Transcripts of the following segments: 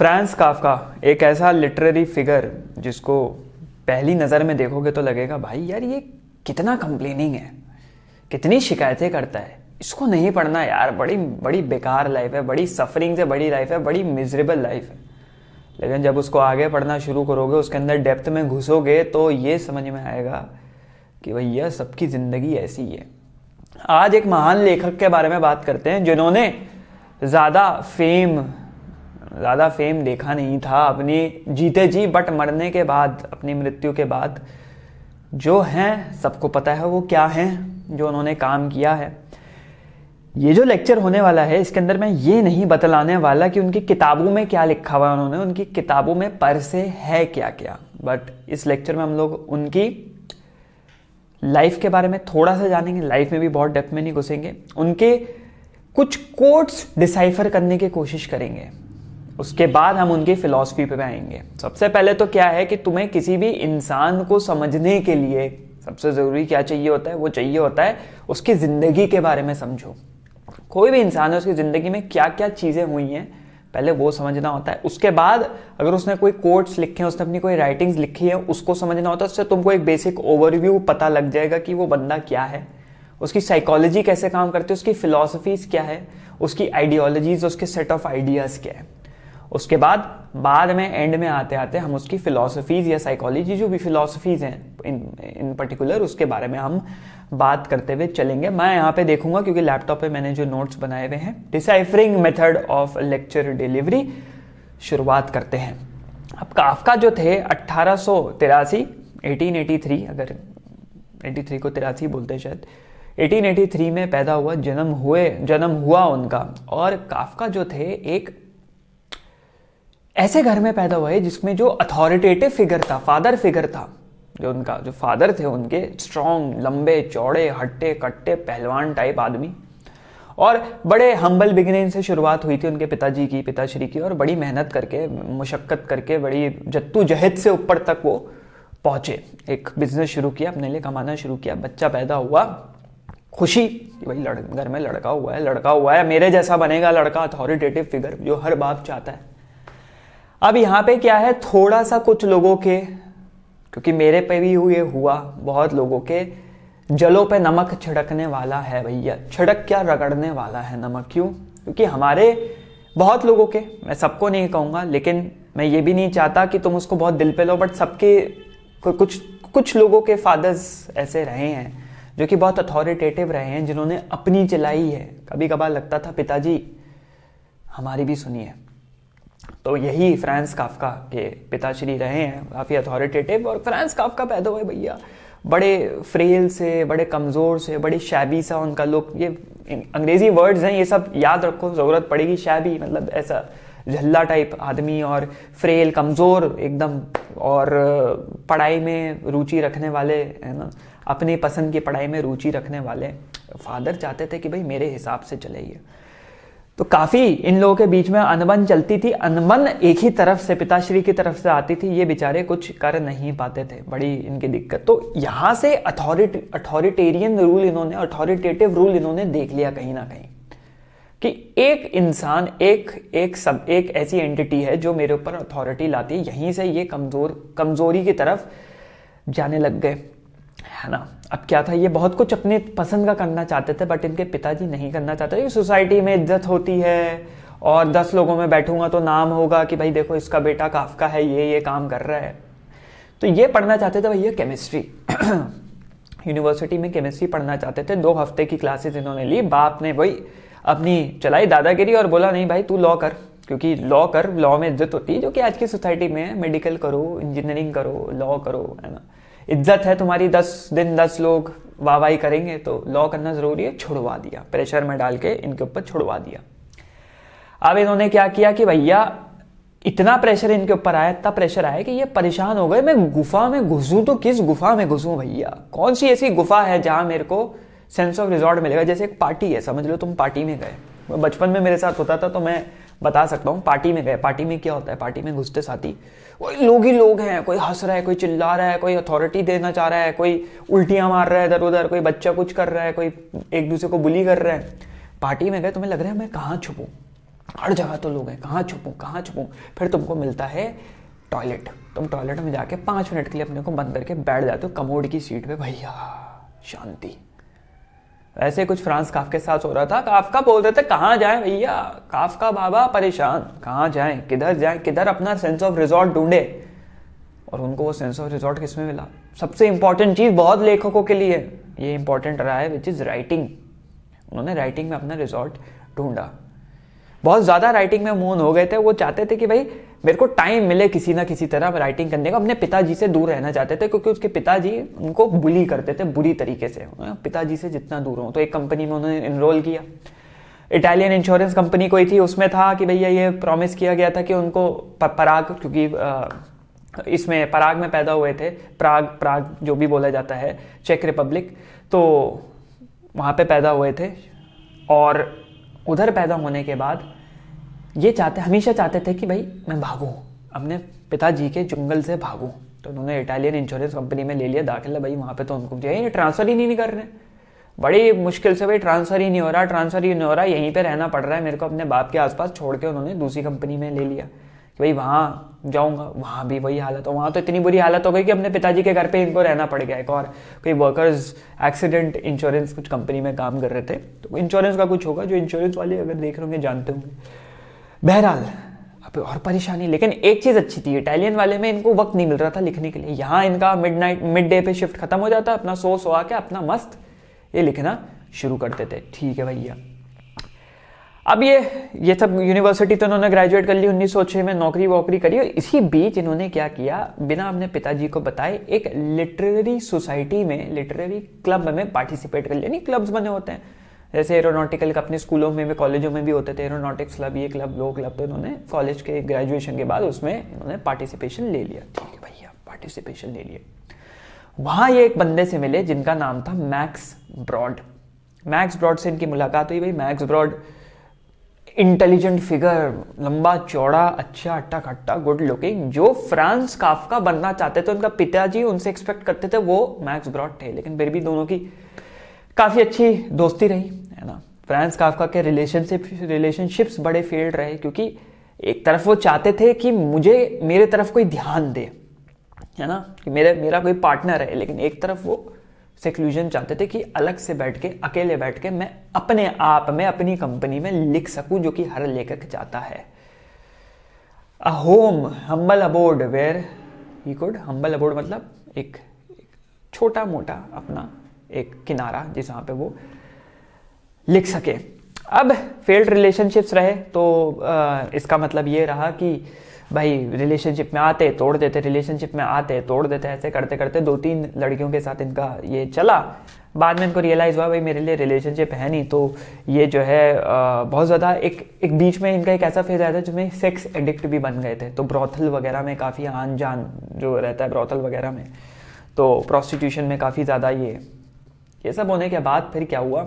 Franz Kafka एक ऐसा literary figure जिसको पहली नज़र में देखोगे तो लगेगा भाई यार ये कितना कंप्लेनिंग है कितनी शिकायतें करता है इसको नहीं पढ़ना यार बड़ी बड़ी बेकार लाइफ है बड़ी सफरिंग से बड़ी लाइफ है बड़ी मिजरेबल लाइफ है लेकिन जब उसको आगे पढ़ना शुरू करोगे उसके अंदर डेप्थ में घुसोगे तो ये समझ में आएगा कि भैया सबकी ज़िंदगी ऐसी है आज एक महान लेखक के बारे में बात करते हैं जिन्होंने ज़्यादा फेम ज़्यादा फेम देखा नहीं था अपनी जीते जी बट मरने के बाद अपनी मृत्यु के बाद जो हैं सबको पता है वो क्या हैं जो उन्होंने काम किया है ये जो लेक्चर होने वाला है इसके अंदर मैं ये नहीं बतलाने वाला कि उनकी किताबों में क्या लिखा हुआ उन्होंने उनकी किताबों में पर से है क्या क्या बट इस लेक्चर में हम लोग उनकी लाइफ के बारे में थोड़ा सा जानेंगे लाइफ में भी बहुत डेप्थ में नहीं घुसेंगे उनके कुछ कोट्स डिसाइफर करने की कोशिश करेंगे उसके बाद हम उनकी फिलॉसफी पे आएंगे सबसे पहले तो क्या है कि तुम्हें किसी भी इंसान को समझने के लिए सबसे ज़रूरी क्या चाहिए होता है वो चाहिए होता है उसकी ज़िंदगी के बारे में समझो कोई भी इंसान है उसकी ज़िंदगी में क्या क्या चीज़ें हुई हैं पहले वो समझना होता है उसके बाद अगर उसने कोई कोट्स लिखे हैं उसने अपनी कोई राइटिंग्स लिखी है उसको समझना होता है उससे तुमको एक बेसिक ओवरव्यू पता लग जाएगा कि वो बंदा क्या है उसकी साइकोलॉजी कैसे काम करती है उसकी फिलोसफीज क्या है उसकी आइडियोलॉजीज उसके सेट ऑफ आइडियाज़ क्या है उसके बाद बाद में एंड में आते आते हम उसकी फिलोसफीज या साइकोलॉजी जो भी फिलोसफीज हैं इन इन पर्टिकुलर उसके बारे में हम बात करते हुए चलेंगे मैं यहाँ पे देखूंगा क्योंकि लैपटॉप पे मैंने जो नोट्स बनाए हुए हैं deciphering method of lecture delivery शुरुआत करते हैं अब काफका जो थे अट्ठारह सौ तिरासी अगर 83 को तिरासी बोलते हैं शायद 1883 में पैदा हुआ जन्म हुए जन्म हुआ उनका और काफका जो थे एक ऐसे घर में पैदा हुए जिसमें जो अथॉरिटेटिव फिगर था फादर फिगर था जो उनका जो फादर थे उनके स्ट्रॉन्ग लंबे चौड़े हट्टे कट्टे पहलवान टाइप आदमी और बड़े हम्बल बिगनिंग से शुरुआत हुई थी उनके पिताजी की पिताश्री की और बड़ी मेहनत करके मुशक्क़त करके बड़ी जद्दोजहद से ऊपर तक वो पहुंचे एक बिजनेस शुरू किया अपने लिए कमाना शुरू किया बच्चा पैदा हुआ खुशी कि भाई लड़ घर में लड़का हुआ है लड़का हुआ है मेरे जैसा बनेगा लड़का अथॉरिटेटिव फिगर जो हर बाप चाहता है अब यहाँ पे क्या है थोड़ा सा कुछ लोगों के क्योंकि मेरे पे भी हुए हुआ बहुत लोगों के जलों पे नमक छिड़कने वाला है भैया छिड़क क्या रगड़ने वाला है नमक क्यों क्योंकि हमारे बहुत लोगों के मैं सबको नहीं कहूँगा लेकिन मैं ये भी नहीं चाहता कि तुम उसको बहुत दिल पे लो बट सबके कुछ कुछ लोगों के फादर्स ऐसे रहे हैं जो कि बहुत अथॉरिटेटिव रहे हैं जिन्होंने अपनी चलाई है कभी कभार लगता था पिताजी हमारी भी सुनिए तो यही फ्रांस काफका के पिताश्री रहे हैं काफ़ी अथॉरिटेटिव और फ्रांस काफका पैदा हुए भैया बड़े फ्रेल से बड़े कमज़ोर से बड़े शैबी सा उनका लुक ये अंग्रेज़ी वर्ड्स हैं ये सब याद रखो ज़रूरत पड़ेगी शैबी मतलब ऐसा झल्ला टाइप आदमी और फ्रेल कमज़ोर एकदम और पढ़ाई में रुचि रखने वाले है ना अपने पसंद की पढ़ाई में रुचि रखने वाले फादर चाहते थे कि भाई मेरे हिसाब से चले ये तो काफी इन लोगों के बीच में अनबन चलती थी अनबन एक ही तरफ से पिताश्री की तरफ से आती थी ये बेचारे कुछ कर नहीं पाते थे बड़ी इनकी दिक्कत तो यहां से अथॉरिटी अथॉरिटेरियन रूल इन्होंने अथॉरिटेटिव रूल इन्होंने देख लिया कहीं ना कहीं कि एक इंसान एक एक सब एक ऐसी एंटिटी है जो मेरे ऊपर अथॉरिटी लाती है यहीं से ये कमजोर कमजोरी की तरफ जाने लग गए है ना अब क्या था ये बहुत कुछ अपने पसंद का करना चाहते थे बट इनके पिताजी नहीं करना चाहते थे सोसाइटी में इज्जत होती है और दस लोगों में बैठूंगा तो नाम होगा कि भाई देखो इसका बेटा काफका है ये ये काम कर रहा है तो ये पढ़ना चाहते थे भैया केमिस्ट्री यूनिवर्सिटी में केमिस्ट्री पढ़ना चाहते थे दो हफ्ते की क्लासेस इन्होंने ली बाप ने भाई अपनी चलाई दादागिरी और बोला नहीं भाई तू लॉ कर क्योंकि लॉ कर लॉ में इज्जत होती है जो कि आज की सोसाइटी में मेडिकल करो इंजीनियरिंग करो लॉ करो है ना इज्जत है तुम्हारी दस दिन दस लोग वाहवाही करेंगे तो लॉ करना ज़रूरी है छुड़वा दिया प्रेशर में डाल के इनके ऊपर छुड़वा दिया अब इन्होंने क्या किया कि भैया इतना प्रेशर इनके ऊपर आया इतना प्रेशर आया कि ये परेशान हो गए मैं गुफा में घुसू तो किस गुफा में घुसू भैया कौन सी ऐसी गुफा है जहां मेरे को सेंस ऑफ रिजॉर्ट मिलेगा जैसे एक पार्टी है समझ लो तुम पार्टी में गए बचपन में मेरे साथ होता था तो मैं बता सकता हूँ पार्टी में गए पार्टी में क्या होता है पार्टी में घुसते साथी कोई लोग ही लोग हैं कोई हंस रहा है कोई चिल्ला रहा है कोई अथॉरिटी देना चाह रहा है कोई उल्टियाँ मार रहा है इधर उधर कोई बच्चा कुछ कर रहा है कोई एक दूसरे को बुली कर रहा है पार्टी में गए तुम्हें लग रहा है मैं कहाँ छुपूँ हर जगह तो लोग हैं कहाँ छुपूँ कहाँ छुपूँ फिर तुमको मिलता है टॉयलेट तुम टॉयलेट में जाके पाँच मिनट के लिए अपने को बंद करके बैठ जाते हो कमोड की सीट पे भैया शांति ऐसे कुछ फ्रांस काफ के साथ हो रहा था काफ का बोल रहे थे कहाँ जाए भैया काफ का बाबा परेशान कहाँ जाए किधर जाए किधर अपना सेंस ऑफ रिजॉर्ट ढूंढे और उनको वो सेंस ऑफ रिजॉर्ट किसमें मिला सबसे इंपॉर्टेंट चीज़ बहुत लेखकों के लिए ये इंपॉर्टेंट रहा है विच इज़ राइटिंग उन्होंने राइटिंग में अपना रिजॉर्ट ढूंढा बहुत ज़्यादा राइटिंग में मून हो गए थे वो चाहते थे कि भाई मेरे को टाइम मिले किसी ना किसी तरह राइटिंग करने का अपने पिताजी से दूर रहना चाहते थे क्योंकि उसके पिताजी उनको बुली करते थे बुरी तरीके से हाँ, पिताजी से जितना दूर हो तो एक कंपनी में उन्होंने इनरोल किया इटालियन इंश्योरेंस कंपनी कोई थी उसमें था कि भैया ये प्रॉमिस किया गया था कि उनको पराग क्योंकि इसमें पराग में पैदा हुए थे प्राग प्राग जो भी बोला जाता है चेक रिपब्लिक तो वहाँ पे पैदा हुए थे और उधर पैदा होने के बाद ये चाहते हमेशा चाहते थे कि भाई मैं भागूँ अपने पिताजी के जंगल से भागूँ तो उन्होंने इटालियन इंश्योरेंस कंपनी में ले लिया दाखिला भाई वहाँ पे तो उनको चाहिए ट्रांसफ़र ही नहीं, नहीं कर रहे बड़ी मुश्किल से भाई ट्रांसफ़र ही नहीं हो रहा ट्रांसफ़र ही नहीं हो रहा यहीं पे रहना पड़ रहा है मेरे को अपने बाप के आसपास छोड़ के उन्होंने दूसरी कंपनी में ले लिया कि भाई वहाँ जाऊँगा वहाँ भी वही हालत हो वहाँ तो इतनी बुरी हालत हो गई कि अपने पिताजी के घर पे इनको रहना पड़ गया एक और कोई वर्कर्स एक्सीडेंट इंश्योरेंस कुछ कंपनी में काम कर रहे थे तो इंश्योरेंस का कुछ होगा जो इंश्योरेंस वाले अगर देख रहे होंगे जानते होंगे बहरहाल अब और परेशानी लेकिन एक चीज़ अच्छी थी इटालियन वाले में इनको वक्त नहीं मिल रहा था लिखने के लिए यहाँ इनका मिड नाइट मिड डे पे शिफ्ट खत्म हो जाता अपना सो सो आके अपना मस्त ये लिखना शुरू करते थे ठीक है भैया अब ये ये सब यूनिवर्सिटी तो इन्होंने ग्रेजुएट कर ली उन्नीस में नौकरी वोकरी करी और इसी बीच इन्होंने क्या किया बिना अपने पिताजी को बताए एक लिटरेरी सोसाइटी में लिटरेरी क्लब में पार्टिसिपेट कर लिया नहीं क्लब्स बने होते हैं जैसे एरोनॉटिकल अपने स्कूलों में भी कॉलेजों में भी होते थे एरोनॉटिक्स क्लब ये क्लब वो क्लब तो इन्होंने कॉलेज के ग्रेजुएशन के बाद उसमें इन्होंने पार्टिसिपेशन ले लिया ठीक है भैया पार्टिसिपेशन ले लिया वहाँ ये एक बंदे से मिले जिनका नाम था मैक्स ब्रॉड मैक्स ब्रॉड से इनकी मुलाकात हुई भाई मैक्स ब्रॉड इंटेलिजेंट फिगर लंबा चौड़ा अच्छा अट्टा खट्टा गुड लुकिंग जो फ्रांस काफ का बनना चाहते थे उनका पिताजी उनसे एक्सपेक्ट करते थे वो मैक्स ब्रॉड थे लेकिन फिर भी दोनों की काफ़ी अच्छी दोस्ती रही है ना फ्रांस काफका के रिलेशनशिप रिलेशनशिप्स बड़े फेल्ड रहे क्योंकि एक तरफ वो चाहते थे कि मुझे मेरे तरफ कोई ध्यान दे है ना कि मेरे मेरा कोई पार्टनर है लेकिन एक तरफ वो सेक्लूजन चाहते थे कि अलग से बैठ के अकेले बैठ के मैं अपने आप में अपनी कंपनी में लिख सकूं जो कि हर लेखक चाहता है a home humble abode where he could humble abode मतलब एक, एक छोटा मोटा अपना एक किनारा जिस वहाँ पे वो लिख सके अब फेल्ड रिलेशनशिप्स रहे तो आ, इसका मतलब ये रहा कि भाई रिलेशनशिप में आते तोड़ देते रिलेशनशिप में आते तोड़ देते ऐसे करते करते दो तीन लड़कियों के साथ इनका ये चला बाद में इनको रियलाइज़ हुआ भाई मेरे लिए रिलेशनशिप है नहीं तो ये जो है बहुत ज़्यादा एक एक बीच में इनका एक ऐसा फेज आया था जिसमें सेक्स एडिक्ट भी बन गए थे तो ब्रॉथल वगैरह में काफ़ी आन जान जो रहता है ब्रॉथल वगैरह में तो प्रोस्टिट्यूशन में काफ़ी ज़्यादा ये ये सब होने के बाद फिर क्या हुआ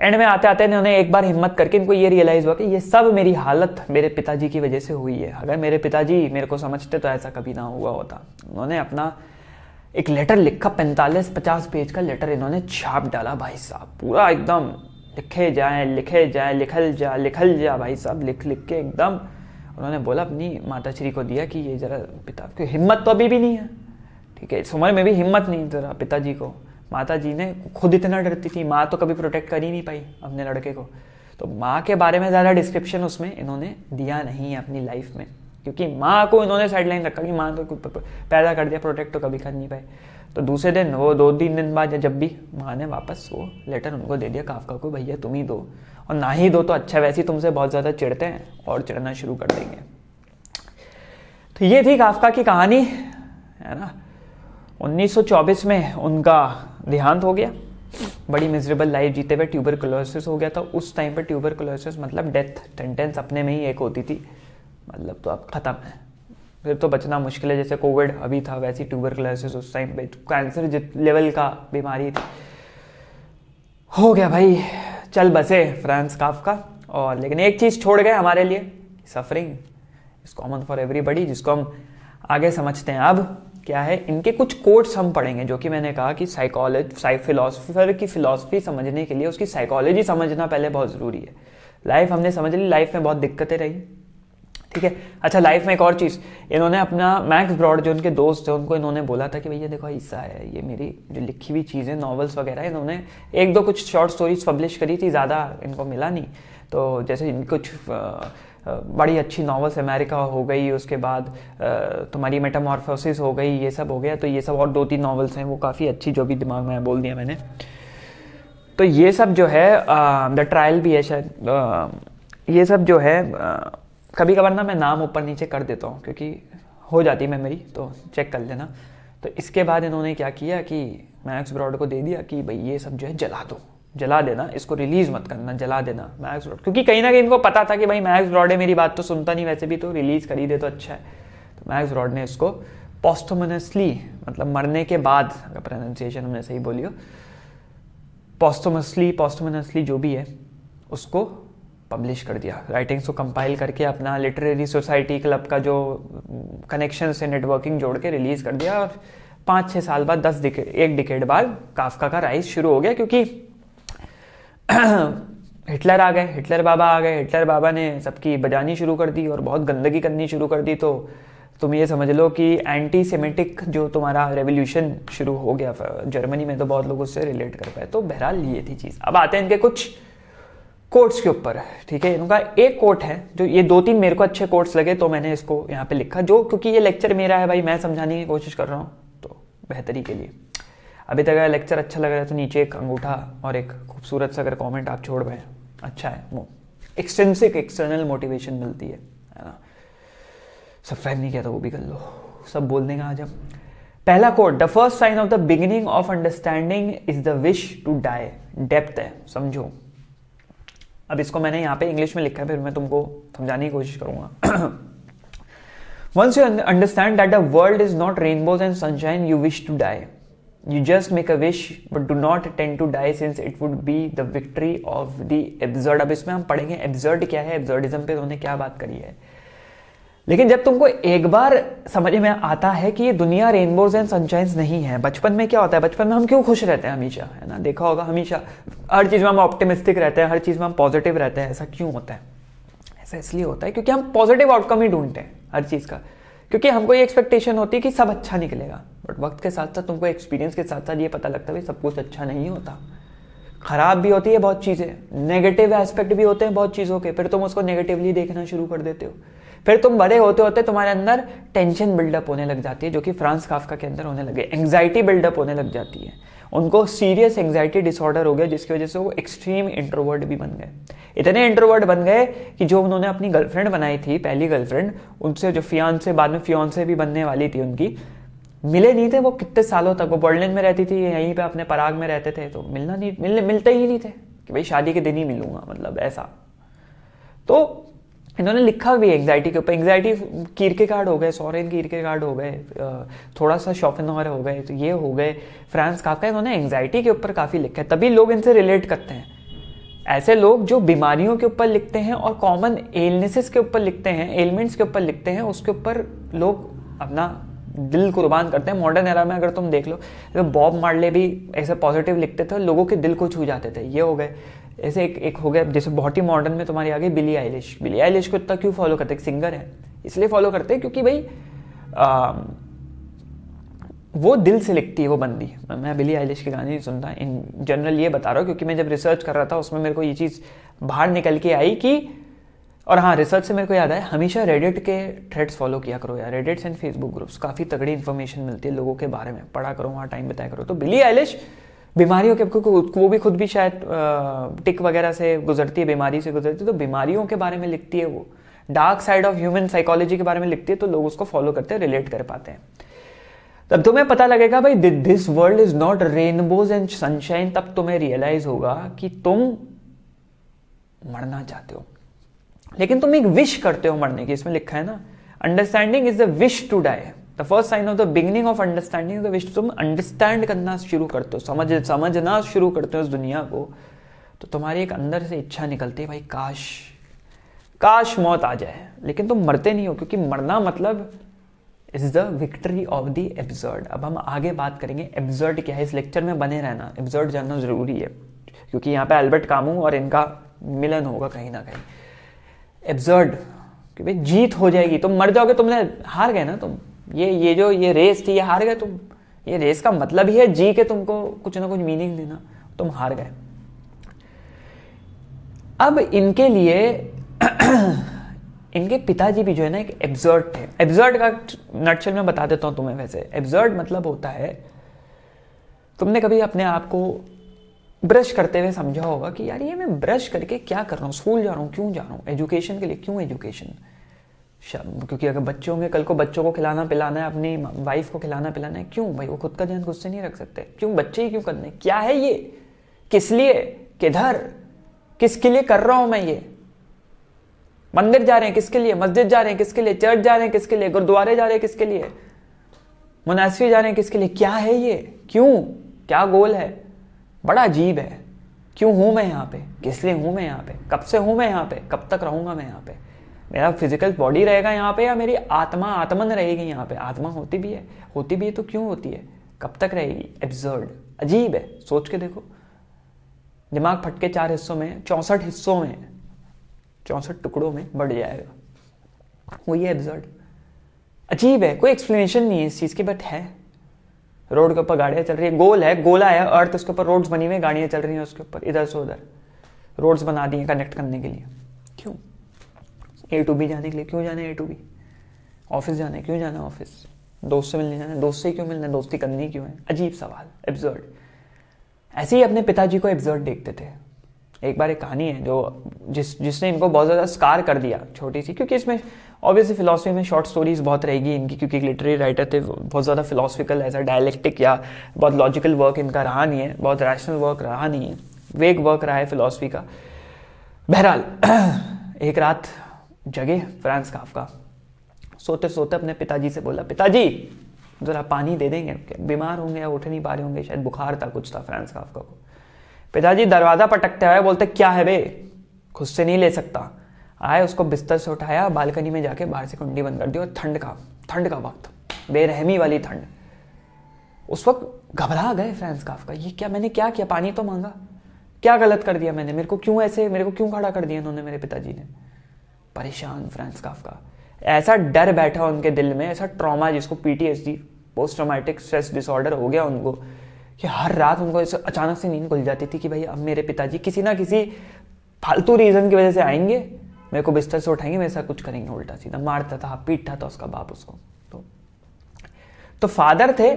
एंड में आते आते इन्होंने एक बार हिम्मत करके इनको ये रियलाइज़ हुआ कि ये सब मेरी हालत मेरे पिताजी की वजह से हुई है अगर मेरे पिताजी मेरे को समझते तो ऐसा कभी ना हुआ होता उन्होंने अपना एक लेटर लिखा पैंतालीस पचास पेज का लेटर इन्होंने छाप डाला भाई साहब पूरा एकदम लिखे जाए लिखे जाए लिखल जा लिखल जा भाई साहब लिख लिख के एकदम उन्होंने बोला अपनी माता श्री को दिया कि ये ज़रा पिता की हिम्मत तो अभी भी नहीं है ठीक है इस उम्र में भी हिम्मत नहीं ज़रा पिताजी को माता जी ने खुद इतना डरती थी माँ तो कभी प्रोटेक्ट कर ही नहीं पाई अपने लड़के को तो माँ के बारे में ज़्यादा डिस्क्रिप्शन उसमें इन्होंने दिया नहीं है अपनी लाइफ में क्योंकि माँ को इन्होंने साइड लाइन रखा कि माँ तो पैदा कर दिया प्रोटेक्ट तो कभी कर नहीं पाए तो दूसरे दिन वो दो तीन दिन बाद जब भी माँ ने वापस वो लेटर उनको दे दिया काफका को भैया तुम ही दो और ना ही दो तो अच्छा वैसे ही तुमसे बहुत ज़्यादा चिड़ते हैं और चिड़ना शुरू कर देंगे तो ये थी काफका की कहानी है ना 1924 में उनका देहांत हो गया बड़ी मिजरेबल लाइफ जीते हुए ट्यूबर क्लोसिस हो गया था उस टाइम पर ट्यूबर क्लोसिस मतलब डेथ सेंटेंस अपने में ही एक होती थी मतलब तो अब ख़त्म है फिर तो बचना मुश्किल है जैसे कोविड अभी था वैसी ट्यूबर क्लोसिस उस टाइम पे कैंसर जित लेवल का बीमारी थी हो गया भाई चल बसे फ्रांस काफ का और लेकिन एक चीज़ छोड़ गए हमारे लिए suffering is common for everybody जिसको हम आगे समझते हैं अब क्या है इनके कुछ कोट्स हम पढ़ेंगे जो कि मैंने कहा कि साइकोलॉजी फिलोसफर की फिलोसफी समझने के लिए उसकी साइकोलॉजी समझना पहले बहुत ज़रूरी है लाइफ हमने समझ ली लाइफ में बहुत दिक्कतें रही ठीक है अच्छा लाइफ में एक और चीज़ इन्होंने अपना मैक्स ब्रॉड जो उनके दोस्त थे उनको इन्होंने बोला था कि भैया देखो ऐसा है ये मेरी जो लिखी हुई चीज़ें नॉवेल्स वगैरह इन्होंने एक दो कुछ शॉर्ट स्टोरीज पब्लिश करी थी ज़्यादा इनको मिला नहीं तो जैसे कुछ बड़ी अच्छी नावल्स अमेरिका हो गई उसके बाद तुम्हारी मेटामॉर्फोसिस हो गई ये सब हो गया तो ये सब और दो तीन नावल्स हैं वो काफ़ी अच्छी जो भी दिमाग में बोल दिया मैंने तो ये सब जो है द ट्रायल भी है शायद ये सब जो है कभी कभार ना मैं नाम ऊपर नीचे कर देता हूँ क्योंकि हो जाती है मेमोरी तो चेक कर लेना तो इसके बाद इन्होंने क्या किया कि मैक्स ब्रॉड को दे दिया कि भाई ये सब जो है जला दो जला देना इसको रिलीज मत करना जला देना मैक्स ब्रॉड क्योंकि कहीं ना कहीं इनको पता था कि भाई मैक्स ब्रॉड है मेरी बात तो सुनता नहीं वैसे भी तो रिलीज कर ही दे तो अच्छा है तो मैक्स ब्रॉड ने इसको पॉस्थोमसली मतलब मरने के बाद अगर प्रोनाउंसिएशन हमने सही बोली हो पॉस्थोमसली पॉस्थोमसली जो भी है उसको पब्लिश कर दिया राइटिंग्स को कंपाइल करके अपना लिटरेरी सोसाइटी क्लब का जो कनेक्शन से नेटवर्किंग जोड़ के रिलीज़ कर दिया और पाँच छः साल बाद दस डिके एक डिकेड बाद काफका का राइज शुरू हो गया क्योंकि हिटलर आ गए हिटलर बाबा आ गए हिटलर बाबा ने सबकी बजानी शुरू कर दी और बहुत गंदगी करनी शुरू कर दी तो तुम ये समझ लो कि एंटी सेमेटिक जो तुम्हारा रेवोल्यूशन शुरू हो गया जर्मनी में तो बहुत लोग उससे रिलेट कर पाए तो बहरहाल ये थी चीज़ अब आते हैं इनके कुछ कोट्स के ऊपर ठीक है इनका एक कोट है जो ये दो तीन मेरे को अच्छे कोट्स लगे तो मैंने इसको यहाँ पे लिखा जो क्योंकि ये लेक्चर मेरा है भाई मैं समझाने की कोशिश कर रहा हूँ तो बेहतरी के लिए अभी तक अगर लेक्चर अच्छा लग रहा है तो नीचे एक अंगूठा और एक खूबसूरत सा अगर कॉमेंट आप छोड़ पाए अच्छा है वो एक्सटेंसिव एक्सटर्नल मोटिवेशन मिलती है है ना सब्सक्राइब नहीं किया तो वो भी कर लो सब बोल देंगे आज हम पहला quote the first sign of the beginning of understanding is the wish to die depth है समझो अब इसको मैंने यहाँ पे इंग्लिश में लिखा है फिर मैं तुमको समझाने की कोशिश करूंगा once you understand that the world is not rainbows and sunshine you wish to die You just make a wish, but do not tend to die since it would be the victory of the absurd. अब इसमें हम पढ़ेंगे absurd क्या है एब्जर्डिज्म पे उन्होंने क्या बात करी है लेकिन जब तुमको एक बार समझ में आता है कि ये दुनिया रेनबोज एंड सनशाइन्स नहीं है बचपन में क्या होता है बचपन में हम क्यों खुश रहते हैं हमेशा है ना देखा होगा हमेशा हर चीज़ में हम ऑप्टिमिस्टिक रहते हैं हर चीज़ में हम पॉजिटिव रहते हैं ऐसा क्यों होता है ऐसा इसलिए होता है क्योंकि हम पॉजिटिव आउटकम ही ढूंढते हैं हर चीज़ का क्योंकि हमको ये एक्सपेक्टेशन होती है कि सब अच्छा निकलेगा बट वक्त के साथ साथ तुमको एक्सपीरियंस के साथ साथ ये पता लगता है सब कुछ अच्छा नहीं होता खराब भी होती है बहुत चीज़ें नेगेटिव एस्पेक्ट भी होते हैं बहुत चीज़ों के फिर तुम उसको नेगेटिवली देखना शुरू कर देते हो फिर तुम बड़े होते होते तुम्हारे अंदर टेंशन बिल्डअप होने लग जाती है जो कि फ्रांस काफका के अंदर होने लगे एंग्जाइटी बिल्डअप होने लग जाती है उनको सीरियस एंग्जाइटी डिसऑर्डर हो गया जिसकी वजह से वो एक्सट्रीम इंट्रोवर्ड भी बन गए इतने इंट्रोवर्ड बन गए कि जो उन्होंने अपनी गर्लफ्रेंड बनाई थी पहली गर्लफ्रेंड उनसे जो फियान से बाद में फियान से भी बनने वाली थी उनकी मिले नहीं थे वो कितने सालों तक वो बर्लिन में रहती थी यहीं पे अपने पराग में रहते थे तो मिलना नहीं मिलने मिलते ही नहीं थे कि भाई शादी के दिन ही मिलूंगा मतलब ऐसा तो इन्होंने लिखा भी एंग्जाइटी के ऊपर एंग्जाइटी कीर्के कार्ड हो गए सोरेन कीर्के कार्ड हो गए थोड़ा सा वगैरह हो गए तो ये हो गए फ्रांस काफका इन्होंने एंग्जाइटी के ऊपर काफ़ी लिखा है तभी लोग इनसे रिलेट करते हैं ऐसे लोग जो बीमारियों के ऊपर लिखते हैं और कॉमन एलनेसेस के ऊपर लिखते हैं एलिमेंट्स के ऊपर लिखते हैं उसके ऊपर लोग अपना दिल कुर्बान करते हैं मॉडर्न एरा में अगर तुम देख लो तो बॉब मार्ले भी ऐसे पॉजिटिव लिखते थे और लोगों के दिल को छू जाते थे ये हो गए ऐसे एक एक हो गया जैसे बहुत ही मॉडर्न में तुम्हारी आ गई बिली आइलिश बिली आइलिश को इतना क्यों फॉलो करते एक सिंगर है इसलिए फॉलो करते हैं क्योंकि भाई आ, वो दिल से लिखती है वो बंदी मैं बिली आइलिश के गाने नहीं सुनता इन जनरल ये बता रहा हूँ क्योंकि मैं जब रिसर्च कर रहा था उसमें मेरे को ये चीज़ बाहर निकल के आई कि और हाँ रिसर्च से मेरे को याद आया हमेशा रेडिट के थ्रेड्स फॉलो किया करो यार रेडिट्स एंड फेसबुक ग्रुप्स काफ़ी तगड़ी इन्फॉर्मेशन मिलती है लोगों के बारे में पढ़ा करो वहाँ टाइम बताया करो तो बिली आइलिश बीमारियों के वो भी खुद भी शायद टिक वगैरह से गुजरती है बीमारी से गुजरती है तो बीमारियों के बारे में लिखती है वो dark side of human psychology के बारे में लिखती है तो लोग उसको फॉलो करते हैं रिलेट कर पाते हैं तब तुम्हें पता लगेगा भाई this world is not rainbows and sunshine तब तुम्हें रियलाइज होगा कि तुम मरना चाहते हो लेकिन तुम एक विश करते हो मरने की इसमें लिखा है ना understanding is the wish to die the first sign of the beginning of understanding the wish तुम अंडरस्टैंड करना शुरू करते हो समझ समझना शुरू करते हो इस दुनिया को तो तुम्हारी एक अंदर से इच्छा निकलती है भाई काश काश मौत आ जाए लेकिन तुम मरते नहीं हो क्योंकि मरना मतलब is the victory of the absurd अब हम आगे बात करेंगे एब्जर्ड क्या है इस लेक्चर में बने रहना एब्जर्ड जानना ज़रूरी है क्योंकि यहाँ पे एल्बर्ट कामू और इनका मिलन होगा कहीं ना कहीं एब्जर्ड क्योंकि जीत हो जाएगी तुम मर जाओगे तुमने हार गए ना तुम ये ये जो ये रेस थी ये हार गए तुम ये रेस का मतलब ही है जी के तुमको कुछ ना कुछ मीनिंग देना तुम हार गए अब इनके लिए इनके पिताजी भी जो है ना एक एब्जर्ट थे एब्जर्ट का नटशल में बता देता हूं तुम्हें वैसे एब्जर्ट मतलब होता है तुमने कभी अपने आप को ब्रश करते हुए समझा होगा कि यार ये मैं ब्रश करके क्या कर रहा हूँ स्कूल जा रहा हूँ क्यों जा रहा हूँ एजुकेशन के लिए क्यों एजुकेशन क्योंकि अगर बच्चे होंगे कल को बच्चों को खिलाना पिलाना है अपनी वाइफ को खिलाना पिलाना है क्यों भाई वो खुद का ध्यान खुद से नहीं रख सकते क्यों बच्चे ही क्यों करने क्या है ये किस लिए किधर किसके लिए कर रहा हूं मैं ये मंदिर जा रहे हैं किसके लिए मस्जिद जा रहे हैं किसके लिए चर्च जा रहे हैं किसके लिए गुरुद्वारे जा रहे हैं किसके लिए मुनासरी जा रहे हैं किसके लिए क्या है ये क्यों क्या गोल है बड़ा अजीब है क्यों हूं मैं यहाँ पे किस लिए हूं मैं यहाँ पे कब से हूं मैं यहाँ पे कब तक रहूंगा मैं यहाँ पे मेरा फिजिकल बॉडी रहेगा यहाँ पे या मेरी आत्मा आत्मन रहेगी यहाँ पे आत्मा होती भी है होती भी है तो क्यों होती है कब तक रहेगी एब्जर्ड अजीब है सोच के देखो दिमाग फटके चार हिस्सों में चौंसठ हिस्सों में चौंसठ टुकड़ों में बढ़ जाएगा वो ये एब्जर्ड अजीब है कोई एक्सप्लेनेशन नहीं है इस चीज़ की बट है रोड के ऊपर गाड़ियाँ चल रही है गोल है गोला है अर्थ उसके ऊपर रोड्स बनी हुई गाड़ियाँ चल रही हैं उसके ऊपर इधर से उधर रोड्स बना दिए कनेक्ट करने के लिए क्यों ए टू बी जाने के लिए क्यों जाना है ए टू बी ऑफिस जाना है क्यों जाना है ऑफिस दोस्त से मिलने जाना है दोस्त से क्यों मिलना है दोस्ती करनी क्यों है अजीब सवाल एब्जर्ड ऐसे ही अपने पिताजी को एब्जर्ड देखते थे एक बार एक कहानी है जो जिस जिसने इनको बहुत ज़्यादा स्कार कर दिया छोटी सी क्योंकि इसमें ऑब्वियसली फिलोसफी में शॉर्ट स्टोरीज बहुत रहेगी इनकी क्योंकि एक लिटरेरी राइटर थे बहुत ज़्यादा फिलोसफिकल ऐसा डायलेक्टिक या बहुत लॉजिकल वर्क इनका रहा नहीं है बहुत रैशनल वर्क रहा नहीं है वेग वर्क रहा है फिलोसफी का बहरहाल एक रात जगे फ्रांस काफका सोते सोते अपने पिताजी से बोला पिताजी ज़रा पानी दे देंगे बीमार होंगे या उठ नहीं पा रहे होंगे शायद बुखार था कुछ था फ्रांस काफका को पिताजी दरवाज़ा पटकते हुए बोलते क्या है बे खुद से नहीं ले सकता आए उसको बिस्तर से उठाया बालकनी में जाके बाहर से कुंडी बंद कर दी और ठंड का ठंड का वक्त बेरहमी वाली ठंड उस वक्त घबरा गए फ्रांस का ये क्या मैंने क्या किया पानी तो मांगा क्या गलत कर दिया मैंने मेरे को क्यों ऐसे मेरे को क्यों खड़ा कर दिया इन्होंने मेरे पिताजी ने परेशान फ्रांस काफका ऐसा डर बैठा उनके दिल में ऐसा ट्रॉमा जिसको PTSD post traumatic stress disorder हो गया उनको कि हर रात उनको अचानक से नींद खुल जाती थी कि भाई अब मेरे पिताजी किसी ना किसी फालतू रीज़न की वजह से आएंगे मेरे को बिस्तर से उठाएंगे मेरे साथ कुछ करेंगे उल्टा सीधा मारता था पीटता था उसका बाप उसको तो तो फादर थे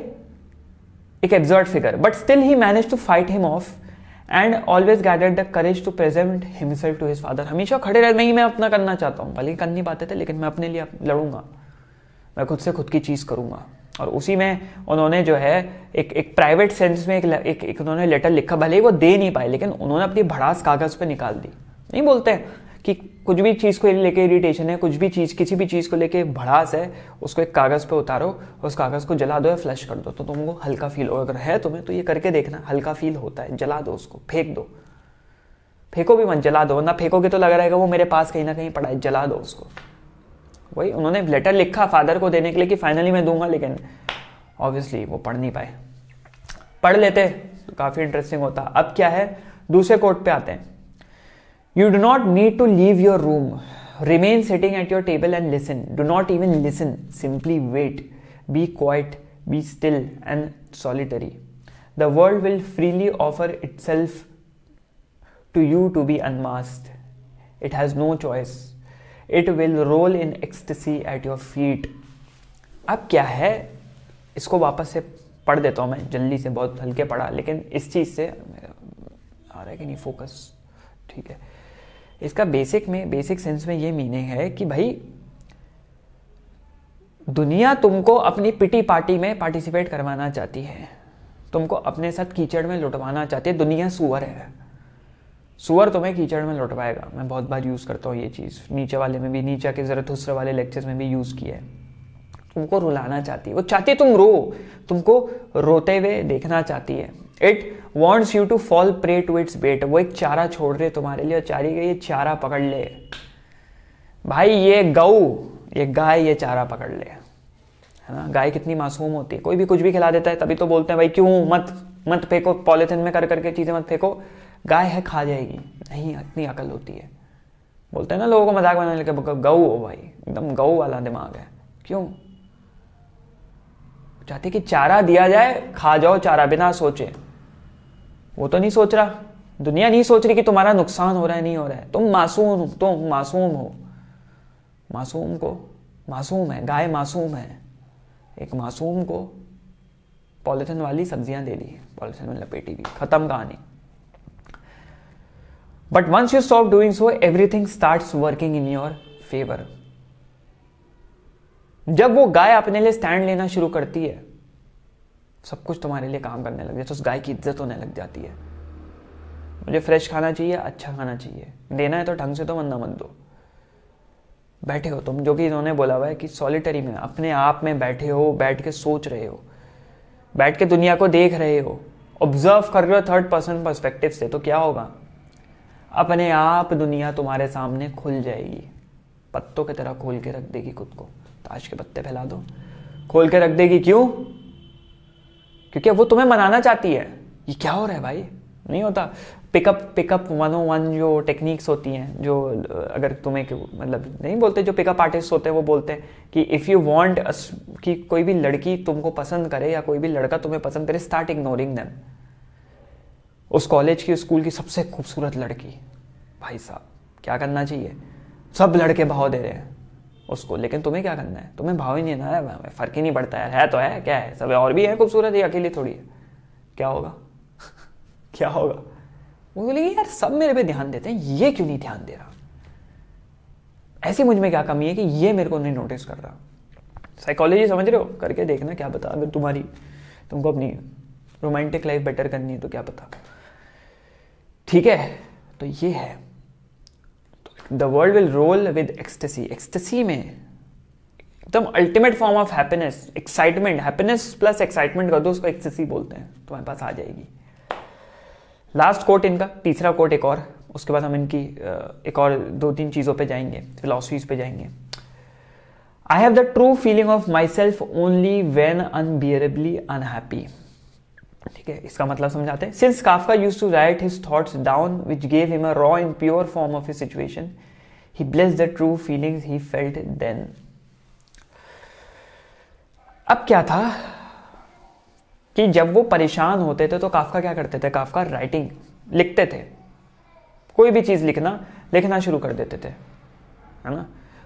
एक absurd figure but still he manage to fight him off and always gathered the courage to present himself to his father हमेशा खड़े रहते ही मैं अपना करना चाहता हूँ भले ही कर नहीं पाते थे लेकिन मैं अपने लिए लड़ूंगा मैं खुद से खुद की चीज़ करूंगा और उसी में उन्होंने जो है एक एक प्राइवेट सेंस में एक एक, एक उन्होंने लेटर लिखा भले ही वो दे नहीं पाए लेकिन उन्होंने अपनी भड़ास कागज़ पर निकाल दी नहीं बोलते कि कुछ भी चीज़ को लेके इरिटेशन है कुछ भी चीज़ किसी भी चीज़ को लेके भड़ास है उसको एक कागज़ पे उतारो उस कागज़ को जला दो या फ्लश कर दो तो तुमको हल्का फील हो अगर है तुम्हें तो ये करके देखना हल्का फील होता है जला दो उसको फेंक दो फेंको भी मन जला दो वरना फेंकोगे तो लग रहेगा वो मेरे पास कहीं ना कहीं पड़ा है जला दो उसको वही उन्होंने लेटर लिखा फादर को देने के लिए कि फाइनली मैं दूंगा लेकिन ऑब्वियसली वो पढ़ नहीं पाए पढ़ लेते काफ़ी इंटरेस्टिंग होता अब क्या है दूसरे कोर्ट पे आते हैं you do not need to leave your room remain sitting at your table and listen do not even listen simply wait be quiet be still and solitary the world will freely offer itself to you to be unmasked it has no choice it will roll in ecstasy at your feet अब क्या है इसको वापस से पढ़ देता हूँ मैं जल्दी से बहुत हल्के पढ़ा लेकिन इस चीज़ से आ रहा है कि नहीं फोकस ठीक है इसका बेसिक में बेसिक सेंस में ये मीनिंग है कि भाई दुनिया तुमको अपनी पिटी पार्टी में पार्टिसिपेट करवाना चाहती है तुमको अपने साथ कीचड़ में लुटवाना चाहती है दुनिया सुअर है सुअर तुम्हें कीचड़ में लुटवाएगा मैं बहुत बार यूज़ करता हूँ ये चीज़ नीचे वाले में भी नीचे के दूसरे वाले लेक्चर में भी यूज़ किया है तुमको रुलाना चाहती है वो चाहती है तुम रो तुमको रोते हुए देखना चाहती है it wants you to fall prey to its bait वो एक चारा छोड़ रहे तुम्हारे लिए और चारी का ये चारा पकड़ ले भाई ये गऊ ये गाय ये चारा पकड़ ले है ना गाय कितनी मासूम होती है कोई भी कुछ भी खिला देता है तभी तो बोलते हैं भाई क्यों मत मत फेंको पॉलिथिन में कर करके चीज़ें मत फेंको गाय है खा जाएगी नहीं इतनी अकल होती है बोलते हैं ना लोगों को मजाक बनाने लगे गऊ हो भाई एकदम गऊ वाला दिमाग है क्यों चाहती कि चारा दिया जाए खा जाओ चारा बिना सोचे वो तो नहीं सोच रहा दुनिया नहीं सोच रही कि तुम्हारा नुकसान हो रहा है नहीं हो रहा है तुम मासूम तुम मासूम हो मासूम को मासूम है गाय मासूम है एक मासूम को पॉलिथिन वाली सब्जियां दे दी पॉलिथिन में लपेटी हुई खत्म कहानी but once you stop doing so everything start working in your favour जब वो गाय अपने लिए स्टैंड लेना शुरू करती है सब कुछ तुम्हारे लिए काम करने लग जाए तो उस गाय की इज्जत होने लग जाती है मुझे फ्रेश खाना चाहिए अच्छा खाना चाहिए देना है तो ढंग से तो वरना मत दो बैठे हो तुम जो कि इन्होंने बोला हुआ है कि सॉलिटरी में अपने आप में बैठे हो बैठ के सोच रहे हो बैठ के दुनिया को देख रहे हो ऑब्जर्व कर रहे हो थर्ड पर्सन परस्पेक्टिव से तो क्या होगा अपने आप दुनिया तुम्हारे सामने खुल जाएगी पत्तों की तरह खोल के रख देगी खुद को ताश के पत्ते फैला दो खोल के रख देगी क्यों क्योंकि वो तुम्हें मनाना चाहती है ये क्या हो रहा है भाई नहीं होता pickup pickup one o one जो टेक्निक्स होती हैं जो अगर तुम्हें मतलब नहीं बोलते जो पिकअप आर्टिस्ट होते हैं वो बोलते हैं कि इफ़ यू वांट कि कोई भी लड़की तुमको पसंद करे या कोई भी लड़का तुम्हें पसंद करे स्टार्ट इग्नोरिंग दैम उस कॉलेज की स्कूल की सबसे खूबसूरत लड़की भाई साहब क्या करना चाहिए सब लड़के भाव दे रहे हैं उसको लेकिन तुम्हें क्या करना है तुम्हें भाव ही नहीं ना है फर्क ही नहीं पड़ता है है तो है क्या है सब और भी है खूबसूरत ही अकेली थोड़ी है क्या होगा क्या होगा वो बोलेगी यार सब मेरे पे ध्यान देते हैं ये क्यों नहीं ध्यान दे रहा ऐसी मुझ में क्या कमी है कि ये मेरे को नहीं नोटिस कर रहा साइकोलॉजी समझ रहे हो करके देखना क्या पता अगर तुम्हारी तुमको अपनी रोमांटिक लाइफ बेटर करनी है तो क्या पता ठीक है तो ये है the world will roll with ecstasy ecstasy में एकदम ultimate form of happiness excitement happiness plus excitement कर दो उसको एक्सटेसी बोलते हैं तुम्हारे पास आ जाएगी लास्ट कोट इनका तीसरा कोट एक और उसके बाद हम इनकी एक और दो तीन चीज़ों पे जाएंगे फिलोसफीज पे जाएंगे I have the true feeling of myself only when unbearably unhappy ठीक है इसका मतलब समझाते हैं since Kafka use to write his thoughts down which gave him a raw in pure form of situation he bless the true feelings he felt then अब क्या था कि जब वो परेशान होते थे तो काफका क्या करते थे काफका राइटिंग लिखते थे कोई भी चीज़ लिखना लिखना शुरू कर देते थे है ना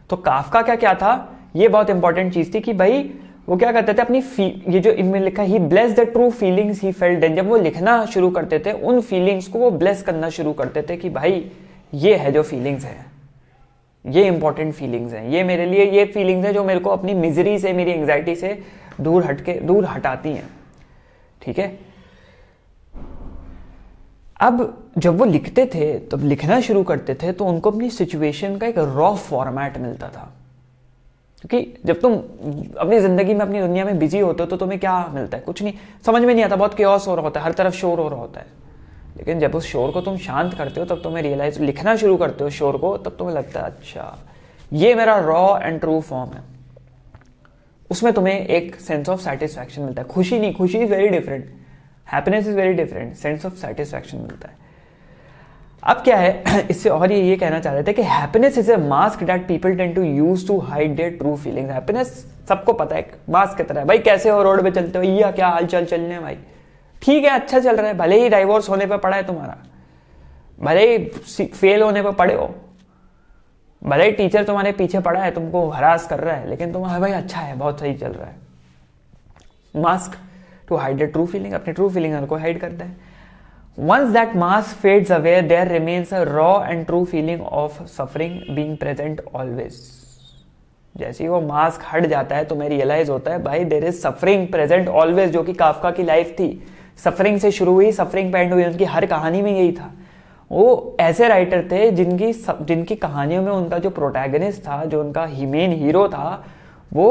तो काफका क्या क्या था ये बहुत इंपॉर्टेंट चीज़ थी कि भाई वो क्या करते थे अपनी ये जो इनमें लिखा he bless the true feelings he felt then जब वो लिखना शुरू करते थे उन फीलिंग्स को वो ब्लेस करना शुरू करते थे कि भाई ये है जो फीलिंग्स है ये इंपॉर्टेंट फीलिंग्स हैं ये मेरे लिए ये फीलिंग्स हैं जो मेरे को अपनी मिजरी से मेरी एंग्जाइटी से दूर हटके दूर हटाती हैं ठीक है अब जब वो लिखते थे तब लिखना शुरू करते थे तो उनको अपनी सिचुएशन का एक रॉ फॉर्मेट मिलता था क्योंकि जब तुम अपनी ज़िंदगी में अपनी दुनिया में बिजी होते हो तो तुम्हें क्या मिलता है कुछ नहीं समझ में नहीं आता बहुत क्योस हो रहा होता है हर तरफ शोर हो रहा होता है लेकिन जब उस शोर को तुम शांत करते हो तब तुम्हें रियलाइज लिखना शुरू करते हो शोर को तब तुम्हें लगता है अच्छा ये मेरा रॉ एंड ट्रू फॉर्म है उसमें तुम्हें एक सेंस ऑफ सेटिस्फैक्शन मिलता है खुशी नहीं खुशी is very different happiness is very different sense of satisfaction मिलता है अब क्या है इससे और ये ये कहना चाह रहे थे कि happiness is a mask that people tend to use to hide their true feelings happiness सबको पता है मास्क की तरह भाई कैसे हो रोड पे चलते हो ये क्या हाल चाल चल रहे हैं भाई ठीक है अच्छा चल रहा है भले ही डाइवोर्स होने पर पड़ा है तुम्हारा भले ही फेल होने पर पड़े हो भले ही टीचर तुम्हारे पीछे पड़ा है तुमको हरास कर रहा है लेकिन तुम्हारा भाई अच्छा है बहुत सही चल रहा है mask to hide the true feeling अपने ट्रू फीलिंग को हाइड करता है Once that mass fades away, there remains a raw and true feeling of suffering being present always. जैसे ही वो मास्क हट जाता है तो मैं रियलाइज होता है भाई there is suffering present always जो कि काफका की लाइफ थी सफरिंग से शुरू हुई सफरिंग पेंड हुई उनकी हर कहानी में यही था वो ऐसे राइटर थे जिनकी जिनकी कहानियों में उनका जो प्रोटैगनिस्ट था जो उनका मेन हीरो था वो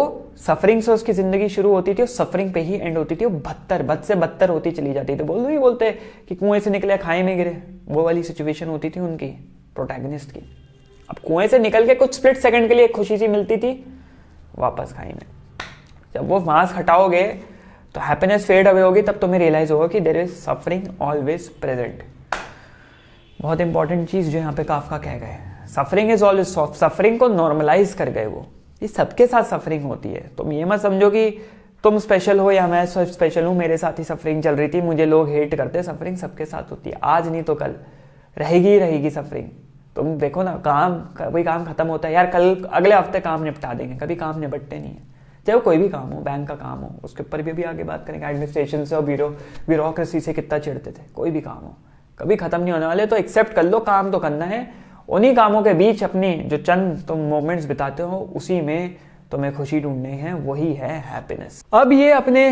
सफरिंग से उसकी जिंदगी शुरू होती थी और सफरिंग पे ही एंड होती थी वो बदतर बद से बदतर होती चली जाती थी बोल ही बोलते कि कुएं से निकले खाए में गिरे वो वाली सिचुएशन होती थी उनकी प्रोटैगनिस्ट की अब कुएं से निकल के कुछ स्प्लिट सेकंड के लिए खुशी सी मिलती थी वापस खाई में जब वो मास्क हटाओगे तो हैप्पीनेस फेड अवे होगी तब तुम्हें रियलाइज होगा कि there is suffering always present बहुत इंपॉर्टेंट चीज़ जो यहाँ पे काफ का कह गए सफरिंग इज ऑलवेज सफरिंग को नॉर्मलाइज कर गए वो ये सबके साथ सफरिंग होती है तुम ये मत समझो कि तुम स्पेशल हो या मैं स्पेशल हूं मेरे साथ ही सफरिंग चल रही थी मुझे लोग हेट करते सफरिंग सबके साथ होती है आज नहीं तो कल रहेगी ही रहेगी सफरिंग तुम देखो ना काम कभी काम खत्म होता है यार कल अगले हफ्ते काम निपटा देंगे कभी काम निपटते नहीं है चाहे वो कोई भी काम हो बैंक का काम हो उसके ऊपर भी अभी आगे बात करेंगे एडमिनिस्ट्रेशन से और ब्यूरो ब्यूरोक्रेसी से कितना चिड़ते थे कोई भी काम हो कभी खत्म नहीं होने वाले तो एक्सेप्ट कर लो काम तो करना है उन्हीं कामों के बीच अपनी जो चंद तुम मोमेंट्स बिताते हो उसी में तुम्हें खुशी ढूंढनी है वही है हैप्पीनेस अब ये अपने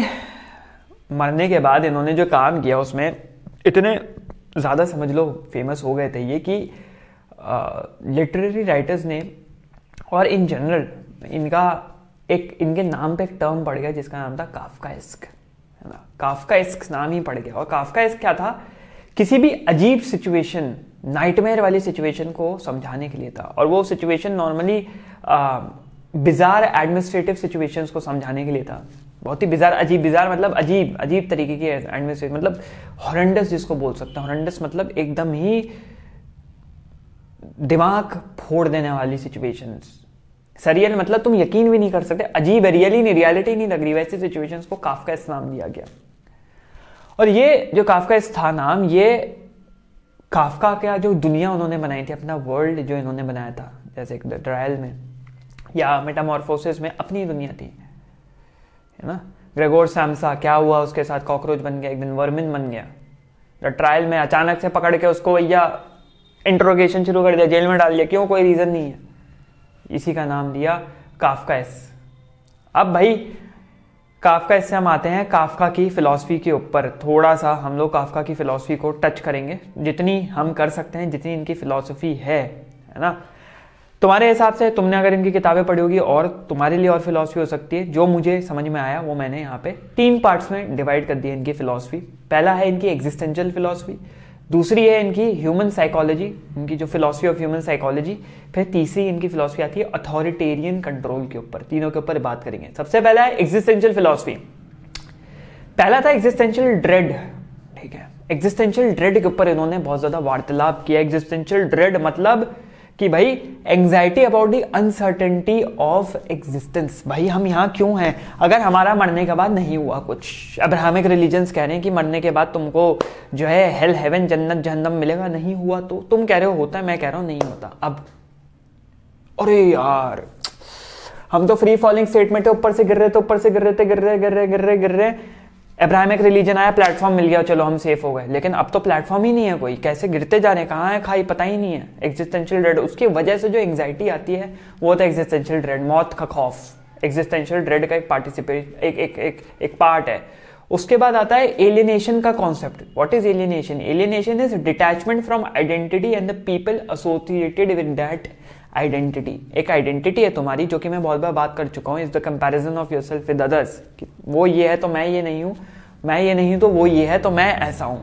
मरने के बाद इन्होंने जो काम किया उसमें इतने ज़्यादा समझ लो फेमस हो गए थे ये कि लिटरेरी राइटर्स ने और इन जनरल इनका एक इनके नाम पे एक टर्म पड़ गया जिसका नाम था काफका इस्क है ना काफका इस्क नाम ही पड़ गया और काफका इस्क क्या था किसी भी अजीब सिचुएशन नाइटमेयर वाली सिचुएशन को समझाने के लिए था और वो situation normally bizarre administrative situations को समझाने के लिए था बहुत ही बिजार अजीब बिजार मतलब अजीब अजीब तरीके की एडमिनिस्ट्रेटिव मतलब हॉरेंडस जिसको बोल सकते हैं हॉरेंडस मतलब एकदम ही दिमाग फोड़ देने वाली सिचुएशंस सरियल मतलब तुम यकीन भी नहीं कर सकते अजीब है रियली नहीं रियलिटी नहीं लग रही वैसे सिचुएशंस को काफका इस नाम दिया गया और ये जो काफका इस था नाम ये काफका का जो दुनिया उन्होंने बनाई थी अपना वर्ल्ड जो इन्होंने बनाया था जैसे एक ट्रायल में या मेटामॉर्फोसिस में अपनी दुनिया थी है ना ग्रेगोर सैमसा क्या हुआ उसके साथ कॉकरोच बन गया एक दिन वर्मिन बन गया द ट्रायल में अचानक से पकड़ के उसको भैया इंट्रोगेशन शुरू कर दिया जेल में डाल दिया क्यों कोई रीज़न नहीं है इसी का नाम दिया काफकास अब भाई काफका इससे हम आते हैं काफका की फिलॉसफी के ऊपर थोड़ा सा हम लोग काफका की फिलॉसफी को टच करेंगे जितनी हम कर सकते हैं जितनी इनकी फिलॉसफी है है ना तुम्हारे हिसाब से तुमने अगर इनकी किताबें पढ़ी होगी और तुम्हारे लिए और फिलॉसफी हो सकती है जो मुझे समझ में आया वो मैंने यहाँ पे तीन पार्ट्स में डिवाइड कर दिया इनकी फिलॉसफी पहला है इनकी एग्जिस्टेंशियल फिलॉसफी दूसरी है इनकी ह्यूमन साइकोलॉजी इनकी जो फिलोसफी ऑफ ह्यूमन साइकोलॉजी फिर तीसरी इनकी फिलोसफी आती है अथॉरिटेरियन कंट्रोल के ऊपर तीनों के ऊपर बात करेंगे सबसे पहला है एग्जिस्टेंशियल फिलोसफी पहला था एग्जिस्टेंशियल ड्रेड ठीक है एग्जिस्टेंशियल ड्रेड के ऊपर इन्होंने बहुत ज्यादा वार्तालाप किया एग्जिस्टेंशियल ड्रेड मतलब कि भाई anxiety about the uncertainty of existence भाई हम यहाँ क्यों हैं अगर हमारा मरने के बाद नहीं हुआ कुछ अब्राहमिक रिलीजन्स कह रहे हैं कि मरने के बाद तुमको जो है हेल हेवन जन्नत जहन्नम मिलेगा नहीं हुआ तो तुम कह रहे हो होता है मैं कह रहा हूँ नहीं होता अब अरे यार हम तो फ्री फॉलिंग स्टेटमेंट है ऊपर से गिर रहे थे तो ऊपर से गिर रहे थे गिर रहे गिर रहे गिर रहे गिर रहे अब्राहमिक रिलीजन आया प्लेटफॉर्म मिल गया चलो हम सेफ हो गए लेकिन अब तो प्लेटफॉर्म ही नहीं है कोई कैसे गिरते जा रहे हैं कहाँ है खाई पता ही नहीं है एग्जिस्टेंशियल ड्रेड उसकी वजह से जो एंग्जाइटी आती है वो था एग्जिस्टेंशियल ड्रेड मौत का खौफ एग्जिस्टेंशियल ड्रेड का एक पार्टिसिपेट एक एक एक एक पार्ट है उसके बाद आता है एलियनेशन का concept what is alienation alienation is detachment from identity and the people associated with that identity एक आइडेंटिटी है तुम्हारी जो कि मैं बहुत बार बात कर चुका हूँ is the comparison of yourself with others वो ये है तो मैं ये नहीं हूँ मैं ये नहीं हूँ तो वो ये है तो मैं ऐसा हूँ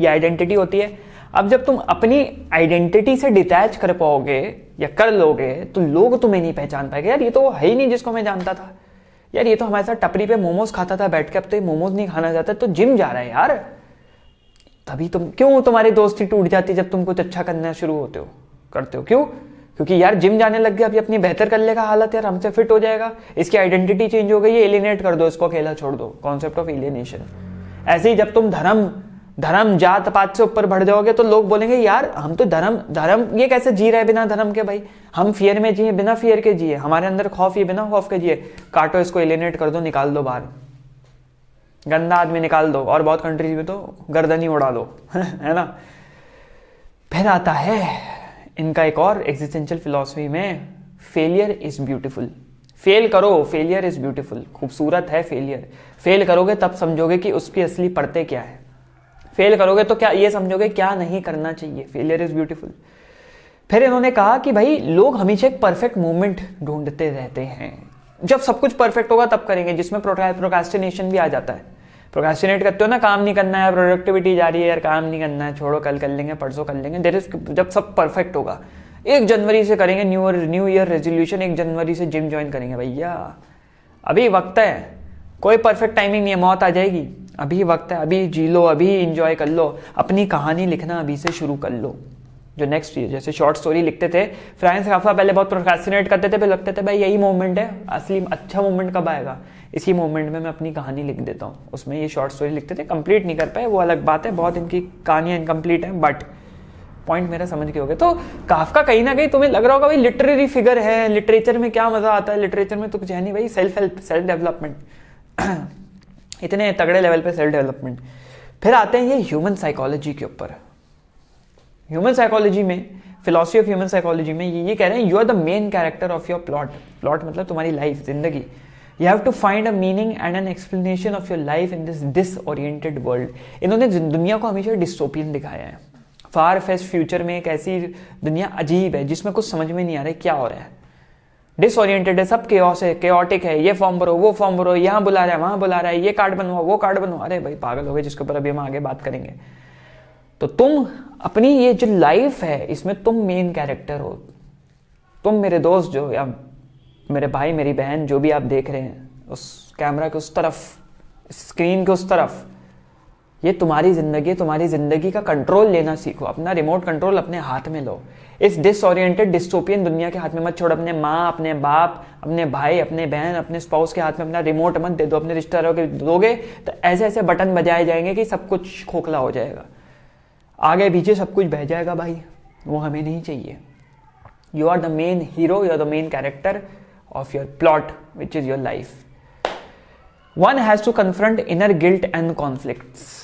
ये आइडेंटिटी होती है अब जब तुम अपनी आइडेंटिटी से डिटैच कर पाओगे या कर लोगे तो लोग तुम्हें नहीं पहचान पाएंगे यार ये तो है ही नहीं जिसको मैं जानता था यार ये तो हमारे साथ टपरी पे मोमोज खाता था बैठ के अब तो ये मोमोज नहीं खाना चाहता तो जिम जा रहा है यार तभी तुम क्यों तुम्हारी दोस्ती टूट जाती जब तुम कुछ अच्छा करना शुरू होते हो करते हो क्यों क्योंकि यार जिम जाने लग गया अभी अपनी बेहतर कर लेगा हालत यार हमसे फिट हो जाएगा इसकी आइडेंटिटी चेंज हो गई है एलिनेट कर दो इसको अकेला छोड़ दो कॉन्सेप्ट ऑफ एलिनेशन ऐसे ही जब तुम धर्म धर्म जात पात से ऊपर बढ़ जाओगे तो लोग बोलेंगे यार हम तो धर्म धर्म ये कैसे जी रहे बिना धर्म के भाई हम फियर में जिए बिना फियर के जिए हमारे अंदर खौफ ये बिना खौफ के जिए काटो इसको एलिनेट कर दो निकाल दो बाहर गंदा आदमी निकाल दो और बहुत कंट्रीज में तो गर्दन ही उड़ा दो है ना फिर आता है इनका एक और एग्जिस्टेंशियल फिलोसफी में फेलियर इज ब्यूटीफुल फेल करो फेलियर इज ब्यूटीफुल खूबसूरत है फेलियर फेल करोगे तब समझोगे कि उसकी असली पड़ते क्या है फेल करोगे तो क्या ये समझोगे क्या नहीं करना चाहिए फेलियर इज ब्यूटीफुल फिर इन्होंने कहा कि भाई लोग हमेशा एक परफेक्ट मोमेंट ढूंढते रहते हैं जब सब कुछ परफेक्ट होगा तब करेंगे जिसमें प्रोकास्टिनेशन भी आ जाता है प्रोकास्टिनेट करते हो ना काम नहीं करना है प्रोडक्टिविटी जा रही है यार काम नहीं करना है छोड़ो कल कर लेंगे परसों कर लेंगे देर इज जब सब परफेक्ट होगा एक जनवरी से करेंगे न्यू न्यू ईयर रेजोल्यूशन एक जनवरी से जिम ज्वाइन करेंगे भैया अभी वक्त है कोई परफेक्ट टाइमिंग नहीं है मौत आ जाएगी अभी वक्त है अभी जी लो अभी इंजॉय कर लो अपनी कहानी लिखना अभी से शुरू कर लो जो नेक्स्ट ईयर जैसे शॉर्ट स्टोरी लिखते थे फ्रांस काफा पहले बहुत प्रोकास्टिनेट करते थे फिर लगते थे भाई यही मोमेंट है असली अच्छा मोमेंट कब आएगा इसी मोमेंट में मैं अपनी कहानी लिख देता हूँ उसमें ये शॉर्ट स्टोरी लिखते थे कंप्लीट नहीं कर पाए वो अलग बात है बहुत इनकी कहानियाँ इनकम्प्लीट हैं बट पॉइंट मेरा समझ के हो गया तो काफका कहीं ना कहीं तुम्हें लग रहा होगा भाई लिटरेरी फिगर है लिटरेचर में क्या मज़ा आता है लिटरेचर में तो कुछ है नहीं भाई सेल्फ हेल्प सेल्फ डेवलपमेंट इतने तगड़े लेवल पे सेल्फ डेवलपमेंट फिर आते हैं ये ह्यूमन साइकोलॉजी के ऊपर ह्यूमन साइकोलॉजी में फिलोसफी ऑफ ह्यूमन साइकोलॉजी में ये, ये कह रहे हैं you are the main character of your plot plot मतलब तुम्हारी लाइफ जिंदगी you have to find a meaning and an explanation of your life in this disoriented world इन्होंने दुनिया को हमेशा डिस्टोपियन दिखाया है फार फेस्ट फ्यूचर में एक ऐसी दुनिया अजीब है जिसमें कुछ समझ में नहीं आ रहा है क्या हो रहा है डिसओरिएंटेड है सब ऑस है केटिक है ये फॉर्म भरो वो फॉर्म भरो यहाँ बुला रहा है वहाँ बुला रहा है ये कार्ड बनवाओ वो कार्ड बनवा अरे भाई पागल हो गए जिसके ऊपर अभी हम आगे बात करेंगे तो तुम अपनी ये जो लाइफ है इसमें तुम मेन कैरेक्टर हो तुम मेरे दोस्त जो या मेरे भाई मेरी बहन जो भी आप देख रहे हैं उस कैमरा के उस तरफ स्क्रीन के उस तरफ ये तुम्हारी ज़िंदगी तुम्हारी ज़िंदगी का कंट्रोल लेना सीखो अपना रिमोट कंट्रोल अपने हाथ में लो इस डिसओरिएंटेड डिस्टोपियन दुनिया के हाथ में मत छोड़ अपने माँ अपने बाप अपने भाई अपने बहन अपने स्पाउस के हाथ में अपना रिमोट मत दे दो अपने रिश्तेदारों के दोगे तो ऐसे ऐसे बटन बजाए जाएंगे कि सब कुछ खोखला हो जाएगा आगे पीछे सब कुछ बह जाएगा भाई वो हमें नहीं चाहिए you are the main hero you are the main character of your plot, which is your life. One has to confront inner guilt and conflicts.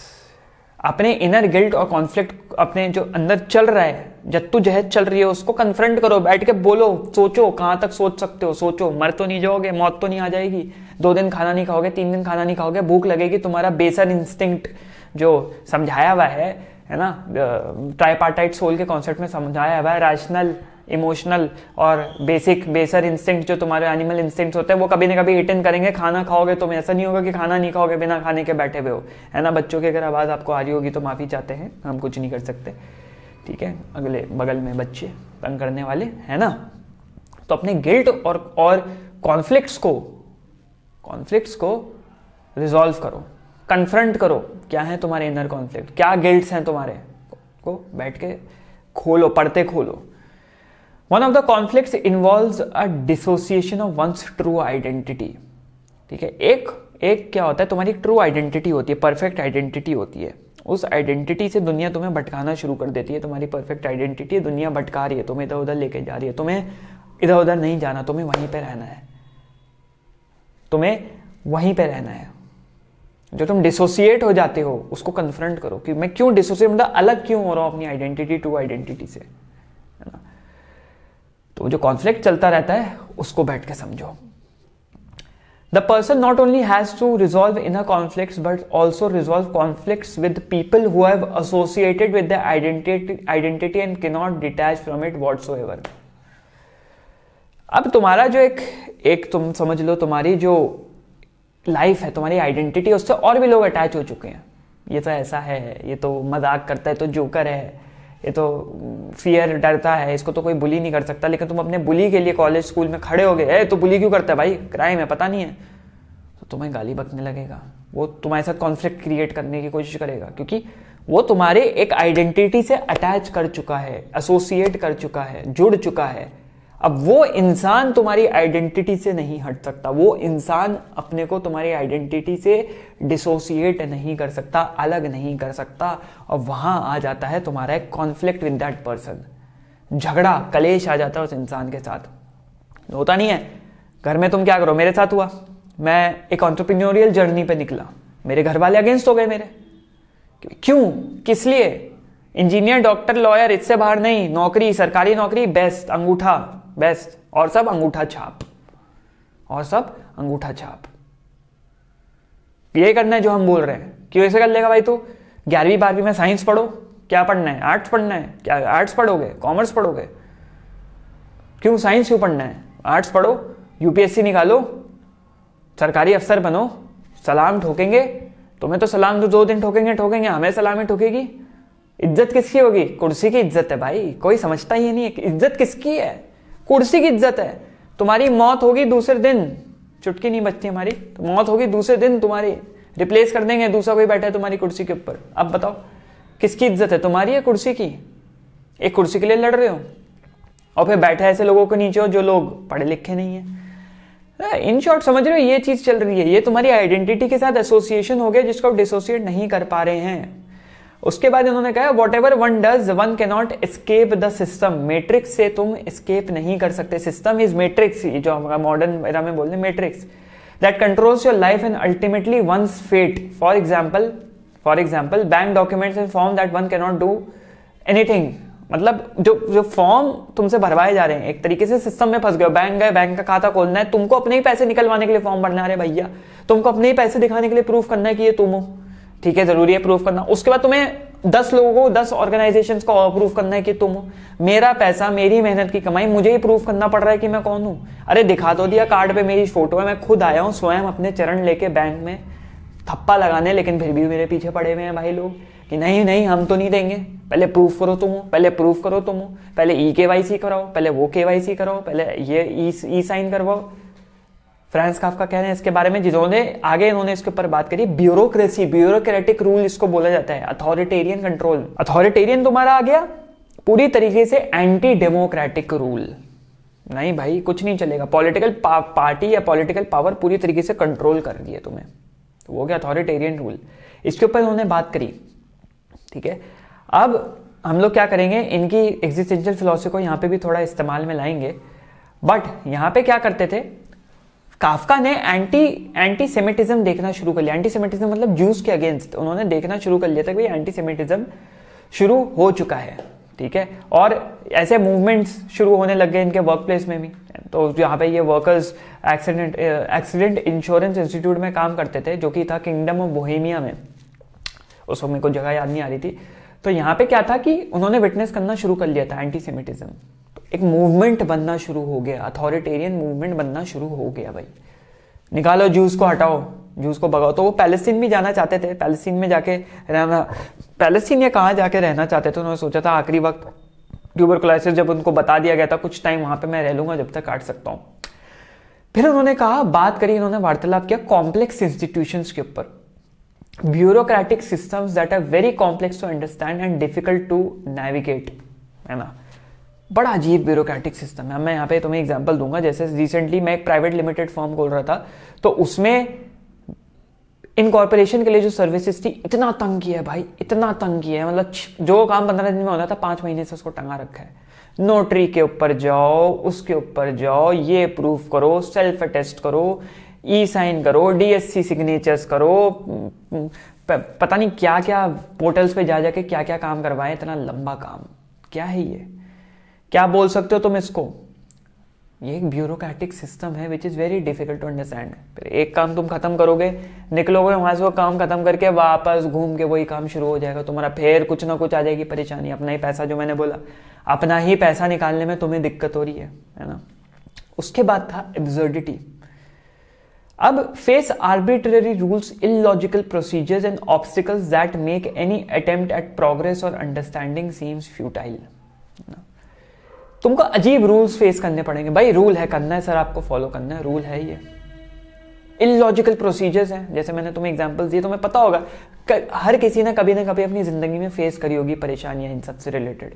अपने इनर गिल्ट और कॉन्फ्लिक्ट अपने जो अंदर चल रहा है जत्तू जहद चल रही है उसको कन्फ्रंट करो बैठ के बोलो सोचो कहाँ तक सोच सकते हो सोचो मर तो नहीं जाओगे मौत तो नहीं आ जाएगी दो दिन खाना नहीं खाओगे तीन दिन खाना नहीं खाओगे भूख लगेगी तुम्हारा बेसर इंस्टिंक्ट जो समझाया हुआ है है ना ट्राइपार्टाइट सोल के कॉन्सेप्ट में समझाया हुआ है रैशनल इमोशनल और बेसिक बेसर इंस्टिंक्ट जो तुम्हारे एनिमल इंस्टिंक्ट होते हैं वो कभी ना कभी हिट करेंगे खाना खाओगे तो ऐसा नहीं होगा कि खाना नहीं खाओगे बिना खाने के बैठे हुए हो है ना बच्चों की अगर आवाज़ आपको आ रही होगी तो माफ़ी चाहते हैं हम कुछ नहीं कर सकते ठीक है अगले बगल में बच्चे तंग करने वाले है ना तो अपने गिल्ट और और कॉन्फ्लिक्ट्स को कॉन्फ्लिक्ट्स को रिजॉल्व करो कन्फ्रंट करो क्या है तुम्हारे इनर कॉन्फ्लिक्ट क्या गिल्ट्स हैं तुम्हारे को बैठ के खोलो पढ़ते खोलो one of the conflict involve a dissociation of one's true identity ठीक है एक एक क्या होता है तुम्हारी ट्रू आइडेंटिटी होती है परफेक्ट आइडेंटिटी होती है उस आइडेंटिटी से दुनिया तुम्हें भटकाना शुरू कर देती है तुम्हारी परफेक्ट आइडेंटिटी दुनिया भटका रही है तुम्हें इधर उधर लेके जा रही है तुम्हें इधर उधर नहीं जाना तुम्हें वहीं पर रहना है तुम्हें वहीं पर रहना है जो तुम डिसोसिएट हो जाते हो उसको कन्फ्रंट करो कि मैं क्यों डिसोसिएट मतलब अलग क्यों हो रहा हूँ अपनी आइडेंटिटी टू आइडेंटिटी से तो जो कॉन्फ्लिक्ट चलता रहता है उसको बैठ के समझो the person not only has to resolve inner conflict but also resolve conflict with people who have associated with the identity and can not detach from it whatsoever अब तुम्हारा जो एक एक तुम समझ लो तुम्हारी जो लाइफ है तुम्हारी आइडेंटिटी उससे और भी लोग अटैच हो चुके हैं ये तो ऐसा है ये तो मजाक करता है तो जोकर है ये तो फियर डरता है इसको तो कोई बुली नहीं कर सकता लेकिन तुम अपने बुली के लिए कॉलेज स्कूल में खड़े हो गए ए तो बुली क्यों करता है भाई क्राइम है पता नहीं है तो तुम्हें गाली बकने लगेगा वो तुम्हारे साथ कॉन्फ्लिक्ट क्रिएट करने की कोशिश करेगा क्योंकि वो तुम्हारे एक आइडेंटिटी से अटैच कर चुका है एसोसिएट कर चुका है जुड़ चुका है अब वो इंसान तुम्हारी आइडेंटिटी से नहीं हट सकता वो इंसान अपने को तुम्हारी आइडेंटिटी से डिसोसिएट नहीं कर सकता अलग नहीं कर सकता और वहां आ जाता है तुम्हारा एक कॉन्फ्लिक्ट विद दैट पर्सन झगड़ा कलेश आ जाता है उस इंसान के साथ होता नहीं है घर में तुम क्या करो मेरे साथ हुआ मैं एक ऑन्टरप्रिन्योरियल जर्नी पे निकला मेरे घर वाले अगेंस्ट हो गए मेरे क्यों किस लिए इंजीनियर डॉक्टर लॉयर इससे बाहर नहीं नौकरी सरकारी नौकरी बेस्ट अंगूठा बेस्ट और सब अंगूठा छाप और सब अंगूठा छाप ये करना है जो हम बोल रहे हैं कि वैसे कर लेगा भाई तू ग्यारहवीं बारहवीं में साइंस पढ़ो क्या पढ़ना है आर्ट्स पढ़ना है क्या आर्ट्स पढ़ोगे कॉमर्स पढ़ोगे क्यों साइंस क्यों पढ़ना है आर्ट्स पढ़ो यूपीएससी निकालो सरकारी अफसर बनो सलाम ठोकेंगे तुम्हें तो सलाम तो दो दिन ठोकेंगे ठोकेंगे हमें सलाम ही ठोकेगी इज्जत किसकी होगी कुर्सी की इज्जत है भाई कोई समझता ही नहीं है इज्जत किसकी है कुर्सी की इज्जत है तुम्हारी मौत होगी दूसरे दिन चुटकी नहीं बचती हमारी तो मौत होगी दूसरे दिन तुम्हारी रिप्लेस कर देंगे दूसरा कोई बैठा है तुम्हारी कुर्सी के ऊपर अब बताओ किसकी इज्जत है तुम्हारी या कुर्सी की एक कुर्सी के लिए लड़ रहे हो और फिर बैठे ऐसे लोगों के नीचे हो जो लोग पढ़े लिखे नहीं है इन शॉर्ट समझ रहे हो ये चीज चल रही है ये तुम्हारी आइडेंटिटी के साथ एसोसिएशन हो गया जिसको आप डिसोसिएट नहीं कर पा रहे हैं उसके बाद इन्होंने कहा whatever one does one can not escape the system matrix से तुम स्केप नहीं कर सकते सिस्टम इज मेट्रिक्स जो हमारा मॉडर्न एरा में बोलते हैं matrix that controls your life and ultimately one's fate for example for example bank documents in form that one can not do anything मतलब जो जो फॉर्म तुमसे भरवाए जा रहे हैं एक तरीके से सिस्टम में फंस गए बैंक गए बैंक का खाता खोलना है तुमको अपने ही पैसे निकलवाने के लिए फॉर्म भरना है भैया तुमको अपने ही पैसे दिखाने के लिए प्रूफ करना है कि ये तुम हो ठीक है जरूरी है प्रूफ करना उसके बाद तुम्हें दस लोगों को दस ऑर्गेनाइजेशन को अप्रूफ प्रूफ करना है कि तुम मेरा पैसा मेरी मेहनत की कमाई मुझे ही प्रूफ करना पड़ रहा है कि मैं कौन हूँ अरे दिखा दो तो दिया कार्ड पे मेरी फोटो है मैं खुद आया हूँ स्वयं अपने चरण लेके बैंक में थप्पा लगाने लेकिन फिर भी मेरे पीछे पड़े हुए हैं भाई लोग कि नहीं नहीं हम तो नहीं देंगे पहले प्रूफ करो तुम पहले प्रूफ करो तुम पहले ई के वाई सी कराओ पहले वो के वाई सी कराओ पहले ये ई e, साइन e करवाओ फ्रांस काफका कह रहे हैं इसके बारे में जिन्होंने आगे इन्होंने इसके ऊपर बात करी ब्यूरोक्रेसी ब्यूरोक्रेटिक रूल इसको बोला जाता है अथॉरिटेरियन कंट्रोल अथॉरिटेरियन तुम्हारा आ गया पूरी तरीके से एंटी डेमोक्रेटिक रूल नहीं भाई कुछ नहीं चलेगा पॉलिटिकल पा, पार्टी या पॉलिटिकल पावर पूरी तरीके से कंट्रोल कर दिए तुम्हें तो वो क्या अथॉरिटेरियन रूल इसके ऊपर उन्होंने बात करी ठीक है अब हम लोग क्या करेंगे इनकी एग्जिस्टेंशियल फिलोसफी को यहाँ पे भी थोड़ा इस्तेमाल में लाएंगे बट यहाँ पे क्या करते थे काफका ने एंटी एंटी सेमेटिज्म देखना शुरू कर लिया एंटी सेमेटिज्म मतलब जूस के अगेंस्ट उन्होंने देखना शुरू कर लिया था कि भाई एंटी सेमेटिज्म शुरू हो चुका है ठीक है और ऐसे मूवमेंट्स शुरू होने लग गए इनके वर्क प्लेस में भी तो यहाँ पे ये workers accident accident insurance institute में काम करते थे जो कि था किंगडम ऑफ बोहेमिया में उस समय मेरे को जगह याद नहीं आ रही थी तो यहाँ पे क्या था कि उन्होंने विटनेस करना शुरू कर लिया था एंटी सेमेटिज्म एक मूवमेंट बनना शुरू हो गया अथॉरिटेरियन मूवमेंट बनना शुरू हो गया भाई निकालो जूस को हटाओ जूस को भगाओ तो वो पैलेस्टीन भी जाना चाहते थे पैलेस्टीन में जाके रहना पैलेस्टीन या कहाँ जाके रहना चाहते थे उन्होंने सोचा था आखिरी वक्त ट्यूबरकुलोसिस जब उनको बता दिया गया था कुछ टाइम वहां पे मैं रह लूंगा जब तक काट सकता हूँ फिर उन्होंने कहा बात करी इन्होंने वार्तालाप किया कॉम्प्लेक्स इंस्टीट्यूशन के ऊपर bureaucratic systems that are very complex to understand and difficult to navigate है ना बड़ा अजीब ब्यूरोक्रेटिक सिस्टम है मैं यहाँ पे तुम्हें एग्जाम्पल दूंगा जैसे रिसेंटली मैं एक प्राइवेट लिमिटेड फॉर्म खोल रहा था तो उसमें इनकॉर्पोरेशन के लिए जो सर्विसेज थी इतना तंग किया है भाई इतना तंग किया है मतलब जो काम पंद्रह दिन में होना था पांच महीने से उसको टंगा रखा है नोटरी के ऊपर जाओ उसके ऊपर जाओ ये प्रूफ करो सेल्फ अटेस्ट करो ई साइन करो डीएससी सिग्नेचर्स करो पता नहीं क्या क्या पोर्टल्स पे जा जाके क्या क्या काम करवाएं इतना लंबा काम क्या है ये क्या बोल सकते हो तुम इसको ये एक ब्यूरोक्रेटिक सिस्टम है which is very difficult to understand फिर एक काम तुम खत्म करोगे निकलोगे वहां से वो काम खत्म करके वापस घूम के वही काम शुरू हो जाएगा तुम्हारा फिर कुछ ना कुछ आ जाएगी परेशानी अपना ही पैसा जो मैंने बोला अपना ही पैसा निकालने में तुम्हें दिक्कत हो रही है है ना उसके बाद था एब्जर्डिटी अब face arbitrary rules in logical procedures and obstacles that make any attempt at progress और अंडरस्टैंडिंग सीम्स फ्यूटाइल तुमको अजीब रूल्स फेस करने पड़ेंगे भाई रूल है करना है सर आपको फॉलो करना है रूल है ये इलॉजिकल प्रोसीजर्स हैं जैसे मैंने तुम्हें एग्जाम्पल्स दिए तुम्हें पता होगा कर, हर किसी ने कभी ना कभी अपनी ज़िंदगी में फेस करी होगी परेशानियां इन सब से रिलेटेड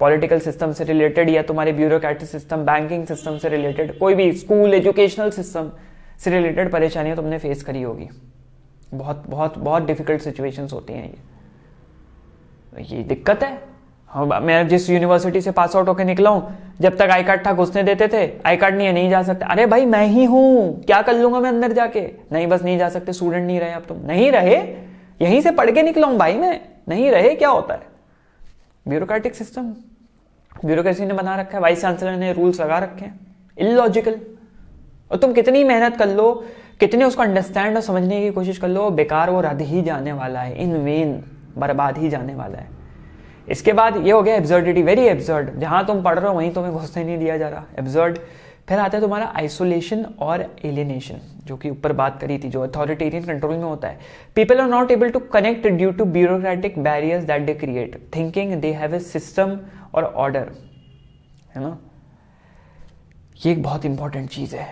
पॉलिटिकल सिस्टम से रिलेटेड या तुम्हारे ब्यूरोक्रेटिक सिस्टम बैंकिंग सिस्टम से रिलेटेड कोई भी स्कूल एजुकेशनल सिस्टम से रिलेटेड परेशानियां तुमने फेस करी होगी बहुत बहुत बहुत डिफिकल्ट सिचुएशंस होती हैं ये ये दिक्कत है हाँ, मैं जिस यूनिवर्सिटी से पास आउट होकर निकला हूँ जब तक आई कार्ड था घुसने देते थे आई कार्ड नहीं है नहीं जा सकते अरे भाई मैं ही हूँ क्या कर लूंगा मैं अंदर जाके नहीं बस नहीं जा सकते स्टूडेंट नहीं रहे अब तुम नहीं रहे यहीं से पढ़ के निकला हूँ भाई मैं नहीं रहे क्या होता है ब्यूरोक्रेटिक सिस्टम ब्यूरोक्रेसी ने बना रखा है वाइस चांसलर ने रूल्स लगा रखे हैं इलॉजिकल और तुम कितनी मेहनत कर लो कितने उसको अंडरस्टैंड और समझने की कोशिश कर लो बेकार वो रद ही जाने वाला है इन वेन बर्बाद ही जाने वाला है इसके बाद ये हो गया एब्जर्डिटी वेरी एब्जर्ड जहां तुम पढ़ रहे हो वहीं तुम्हें घोषणा नहीं दिया जा रहा एब्जर्ड फिर आता है तुम्हारा आइसोलेशन और एलिनेशन जो कि ऊपर बात करी थी जो अथॉरिटेरियन कंट्रोल में होता है people are not able to connect due to bureaucratic barriers that they create thinking they have a system और ऑर्डर है ना ये एक बहुत इंपॉर्टेंट चीज है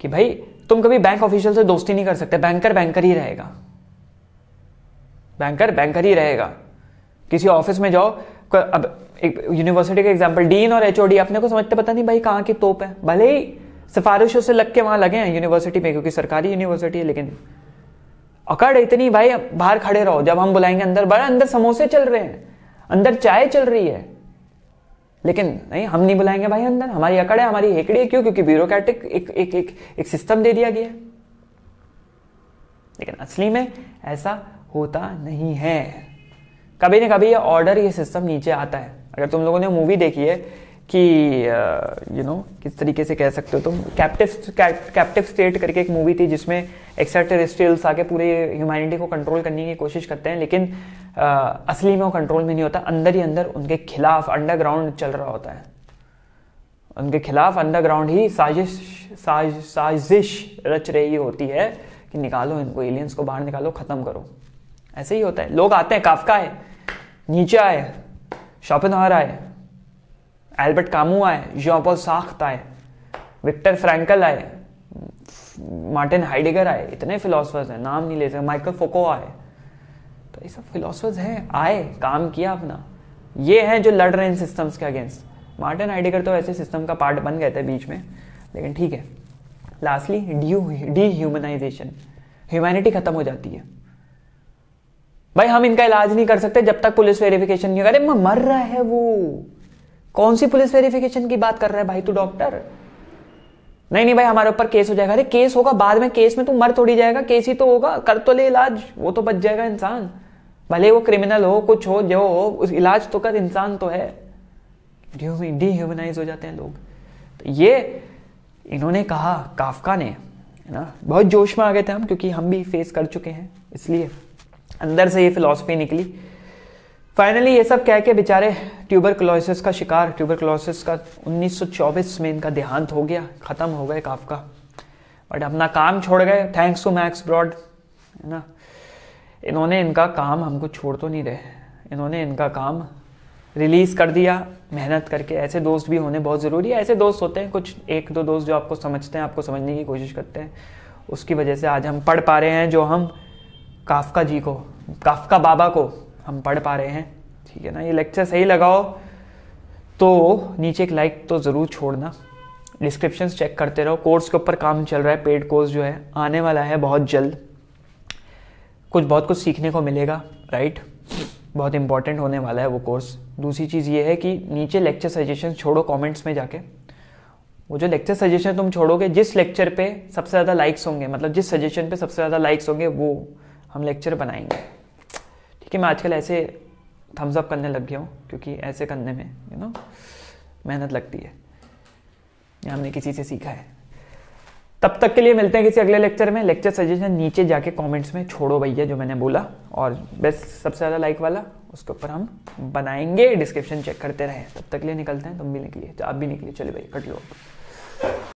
कि भाई तुम कभी बैंक ऑफिशियल से दोस्ती नहीं कर सकते बैंकर बैंकर ही रहेगा बैंकर बैंकर ही रहेगा किसी ऑफिस में जाओ अब एक यूनिवर्सिटी का एग्जाम्पल डीन और एच अपने को समझते पता नहीं भाई कहाँ की तोप है भले ही सिफारिशों से लग के वहां लगे हैं यूनिवर्सिटी में क्योंकि सरकारी यूनिवर्सिटी है लेकिन अकड़ इतनी भाई बाहर खड़े रहो जब हम बुलाएंगे अंदर बड़ा अंदर समोसे चल रहे हैं अंदर चाय चल रही है लेकिन नहीं हम नहीं बुलाएंगे भाई अंदर हमारी अकड़ है हमारी हेकड़ी है क्यों क्योंकि ब्यूरोक्रेटिक एक एक एक एक सिस्टम दे दिया गया लेकिन असली में ऐसा होता नहीं है कभी ना कभी ये ऑर्डर ये सिस्टम नीचे आता है अगर तुम लोगों ने मूवी देखी है कि यू uh, नो किस तरीके से कह सकते हो तुम कैप्टिव कैप्टिव स्टेट करके एक मूवी थी जिसमें एक्स्ट्राटेरेस्ट्रियल्स आके पूरे ह्यूमैनिटी को कंट्रोल करने की कोशिश करते हैं लेकिन आ, uh, असली में वो कंट्रोल में नहीं होता अंदर ही अंदर उनके खिलाफ अंडरग्राउंड चल रहा होता है उनके खिलाफ अंडरग्राउंड ही साजिश साज साजिश रच रही होती है कि निकालो इनको एलियंस को बाहर निकालो ख़त्म करो ऐसे ही होता है लोग आते हैं काफका है नीचे आए शापनहार आए एल्बर्ट कामू आए जोपोल साख्त आए विक्टर फ्रैंकल आए मार्टिन हाइडेगर आए इतने फिलोसफर्स हैं नाम नहीं ले सकते माइकल फोको आए तो ये सब फिलोसफर्स हैं आए काम किया अपना ये हैं जो लड़ रहे हैं सिस्टम्स के अगेंस्ट मार्टिन हाइडेगर तो ऐसे सिस्टम का पार्ट बन गए थे बीच में लेकिन ठीक है लास्टली डी ह्यूमनाइजेशन ह्यूमैनिटी ख़त्म हो जाती है भाई हम इनका इलाज नहीं कर सकते जब तक पुलिस वेरिफिकेशन नहीं अरे मर रहा है वो कौन सी पुलिस वेरिफिकेशन की बात कर रहा है भाई तू डॉक्टर नहीं नहीं भाई हमारे ऊपर केस हो जाएगा अरे केस होगा बाद में केस में तू मर थोड़ी जाएगा केस ही तो होगा कर तो ले इलाज वो तो बच जाएगा इंसान भले वो क्रिमिनल हो कुछ हो जो हो उस इलाज तो कर इंसान तो है डिह्यूमनाइज हो जाते हैं लोग तो ये इन्होंने कहा काफका ने है ना बहुत जोश में आ गए थे हम क्योंकि हम भी फेस कर चुके हैं इसलिए अंदर से ये फिलोसफी निकली फाइनली ये सब कह के बेचारे ट्यूबर क्लोसिस का शिकार ट्यूबर क्लोसिस का 1924 में इनका देहांत हो गया ख़त्म हो गए काफ का बट अपना काम छोड़ गए थैंक्स टू मैक्स ब्रॉड है ना इन्होंने इनका काम हमको छोड़ तो नहीं रहे इन्होंने इनका काम रिलीज़ कर दिया मेहनत करके ऐसे दोस्त भी होने बहुत ज़रूरी है ऐसे दोस्त होते हैं कुछ एक दो दोस्त जो आपको समझते हैं आपको समझने की कोशिश करते हैं उसकी वजह से आज हम पढ़ पा रहे हैं जो हम काफका जी को काफका बाबा को हम पढ़ पा रहे हैं ठीक है ना ये लेक्चर सही लगाओ तो नीचे एक लाइक तो ज़रूर छोड़ना डिस्क्रिप्शन चेक करते रहो कोर्स के ऊपर काम चल रहा है पेड कोर्स जो है आने वाला है बहुत जल्द कुछ बहुत कुछ सीखने को मिलेगा राइट बहुत इंपॉर्टेंट होने वाला है वो कोर्स दूसरी चीज़ ये है कि नीचे लेक्चर सजेशन छोड़ो कमेंट्स में जाके वो जो लेक्चर सजेशन तुम छोड़ोगे जिस लेक्चर पे सबसे ज़्यादा लाइक्स होंगे मतलब जिस सजेशन पे सबसे ज़्यादा लाइक्स होंगे वो हम लेक्चर बनाएंगे ठीक है मैं आजकल ऐसे थम्स अप करने लग गया हूँ क्योंकि ऐसे करने में यू you नो know, मेहनत लगती है या हमने किसी से सीखा है तब तक के लिए मिलते हैं किसी अगले लेक्चर में लेक्चर सजेशन नीचे जाके कमेंट्स में छोड़ो भैया जो मैंने बोला और बेस्ट सबसे ज़्यादा लाइक वाला उसके ऊपर हम बनाएंगे डिस्क्रिप्शन चेक करते रहें तब तक के लिए निकलते हैं तुम भी निकलिए तो आप भी निकलिए चलिए भैया कट लो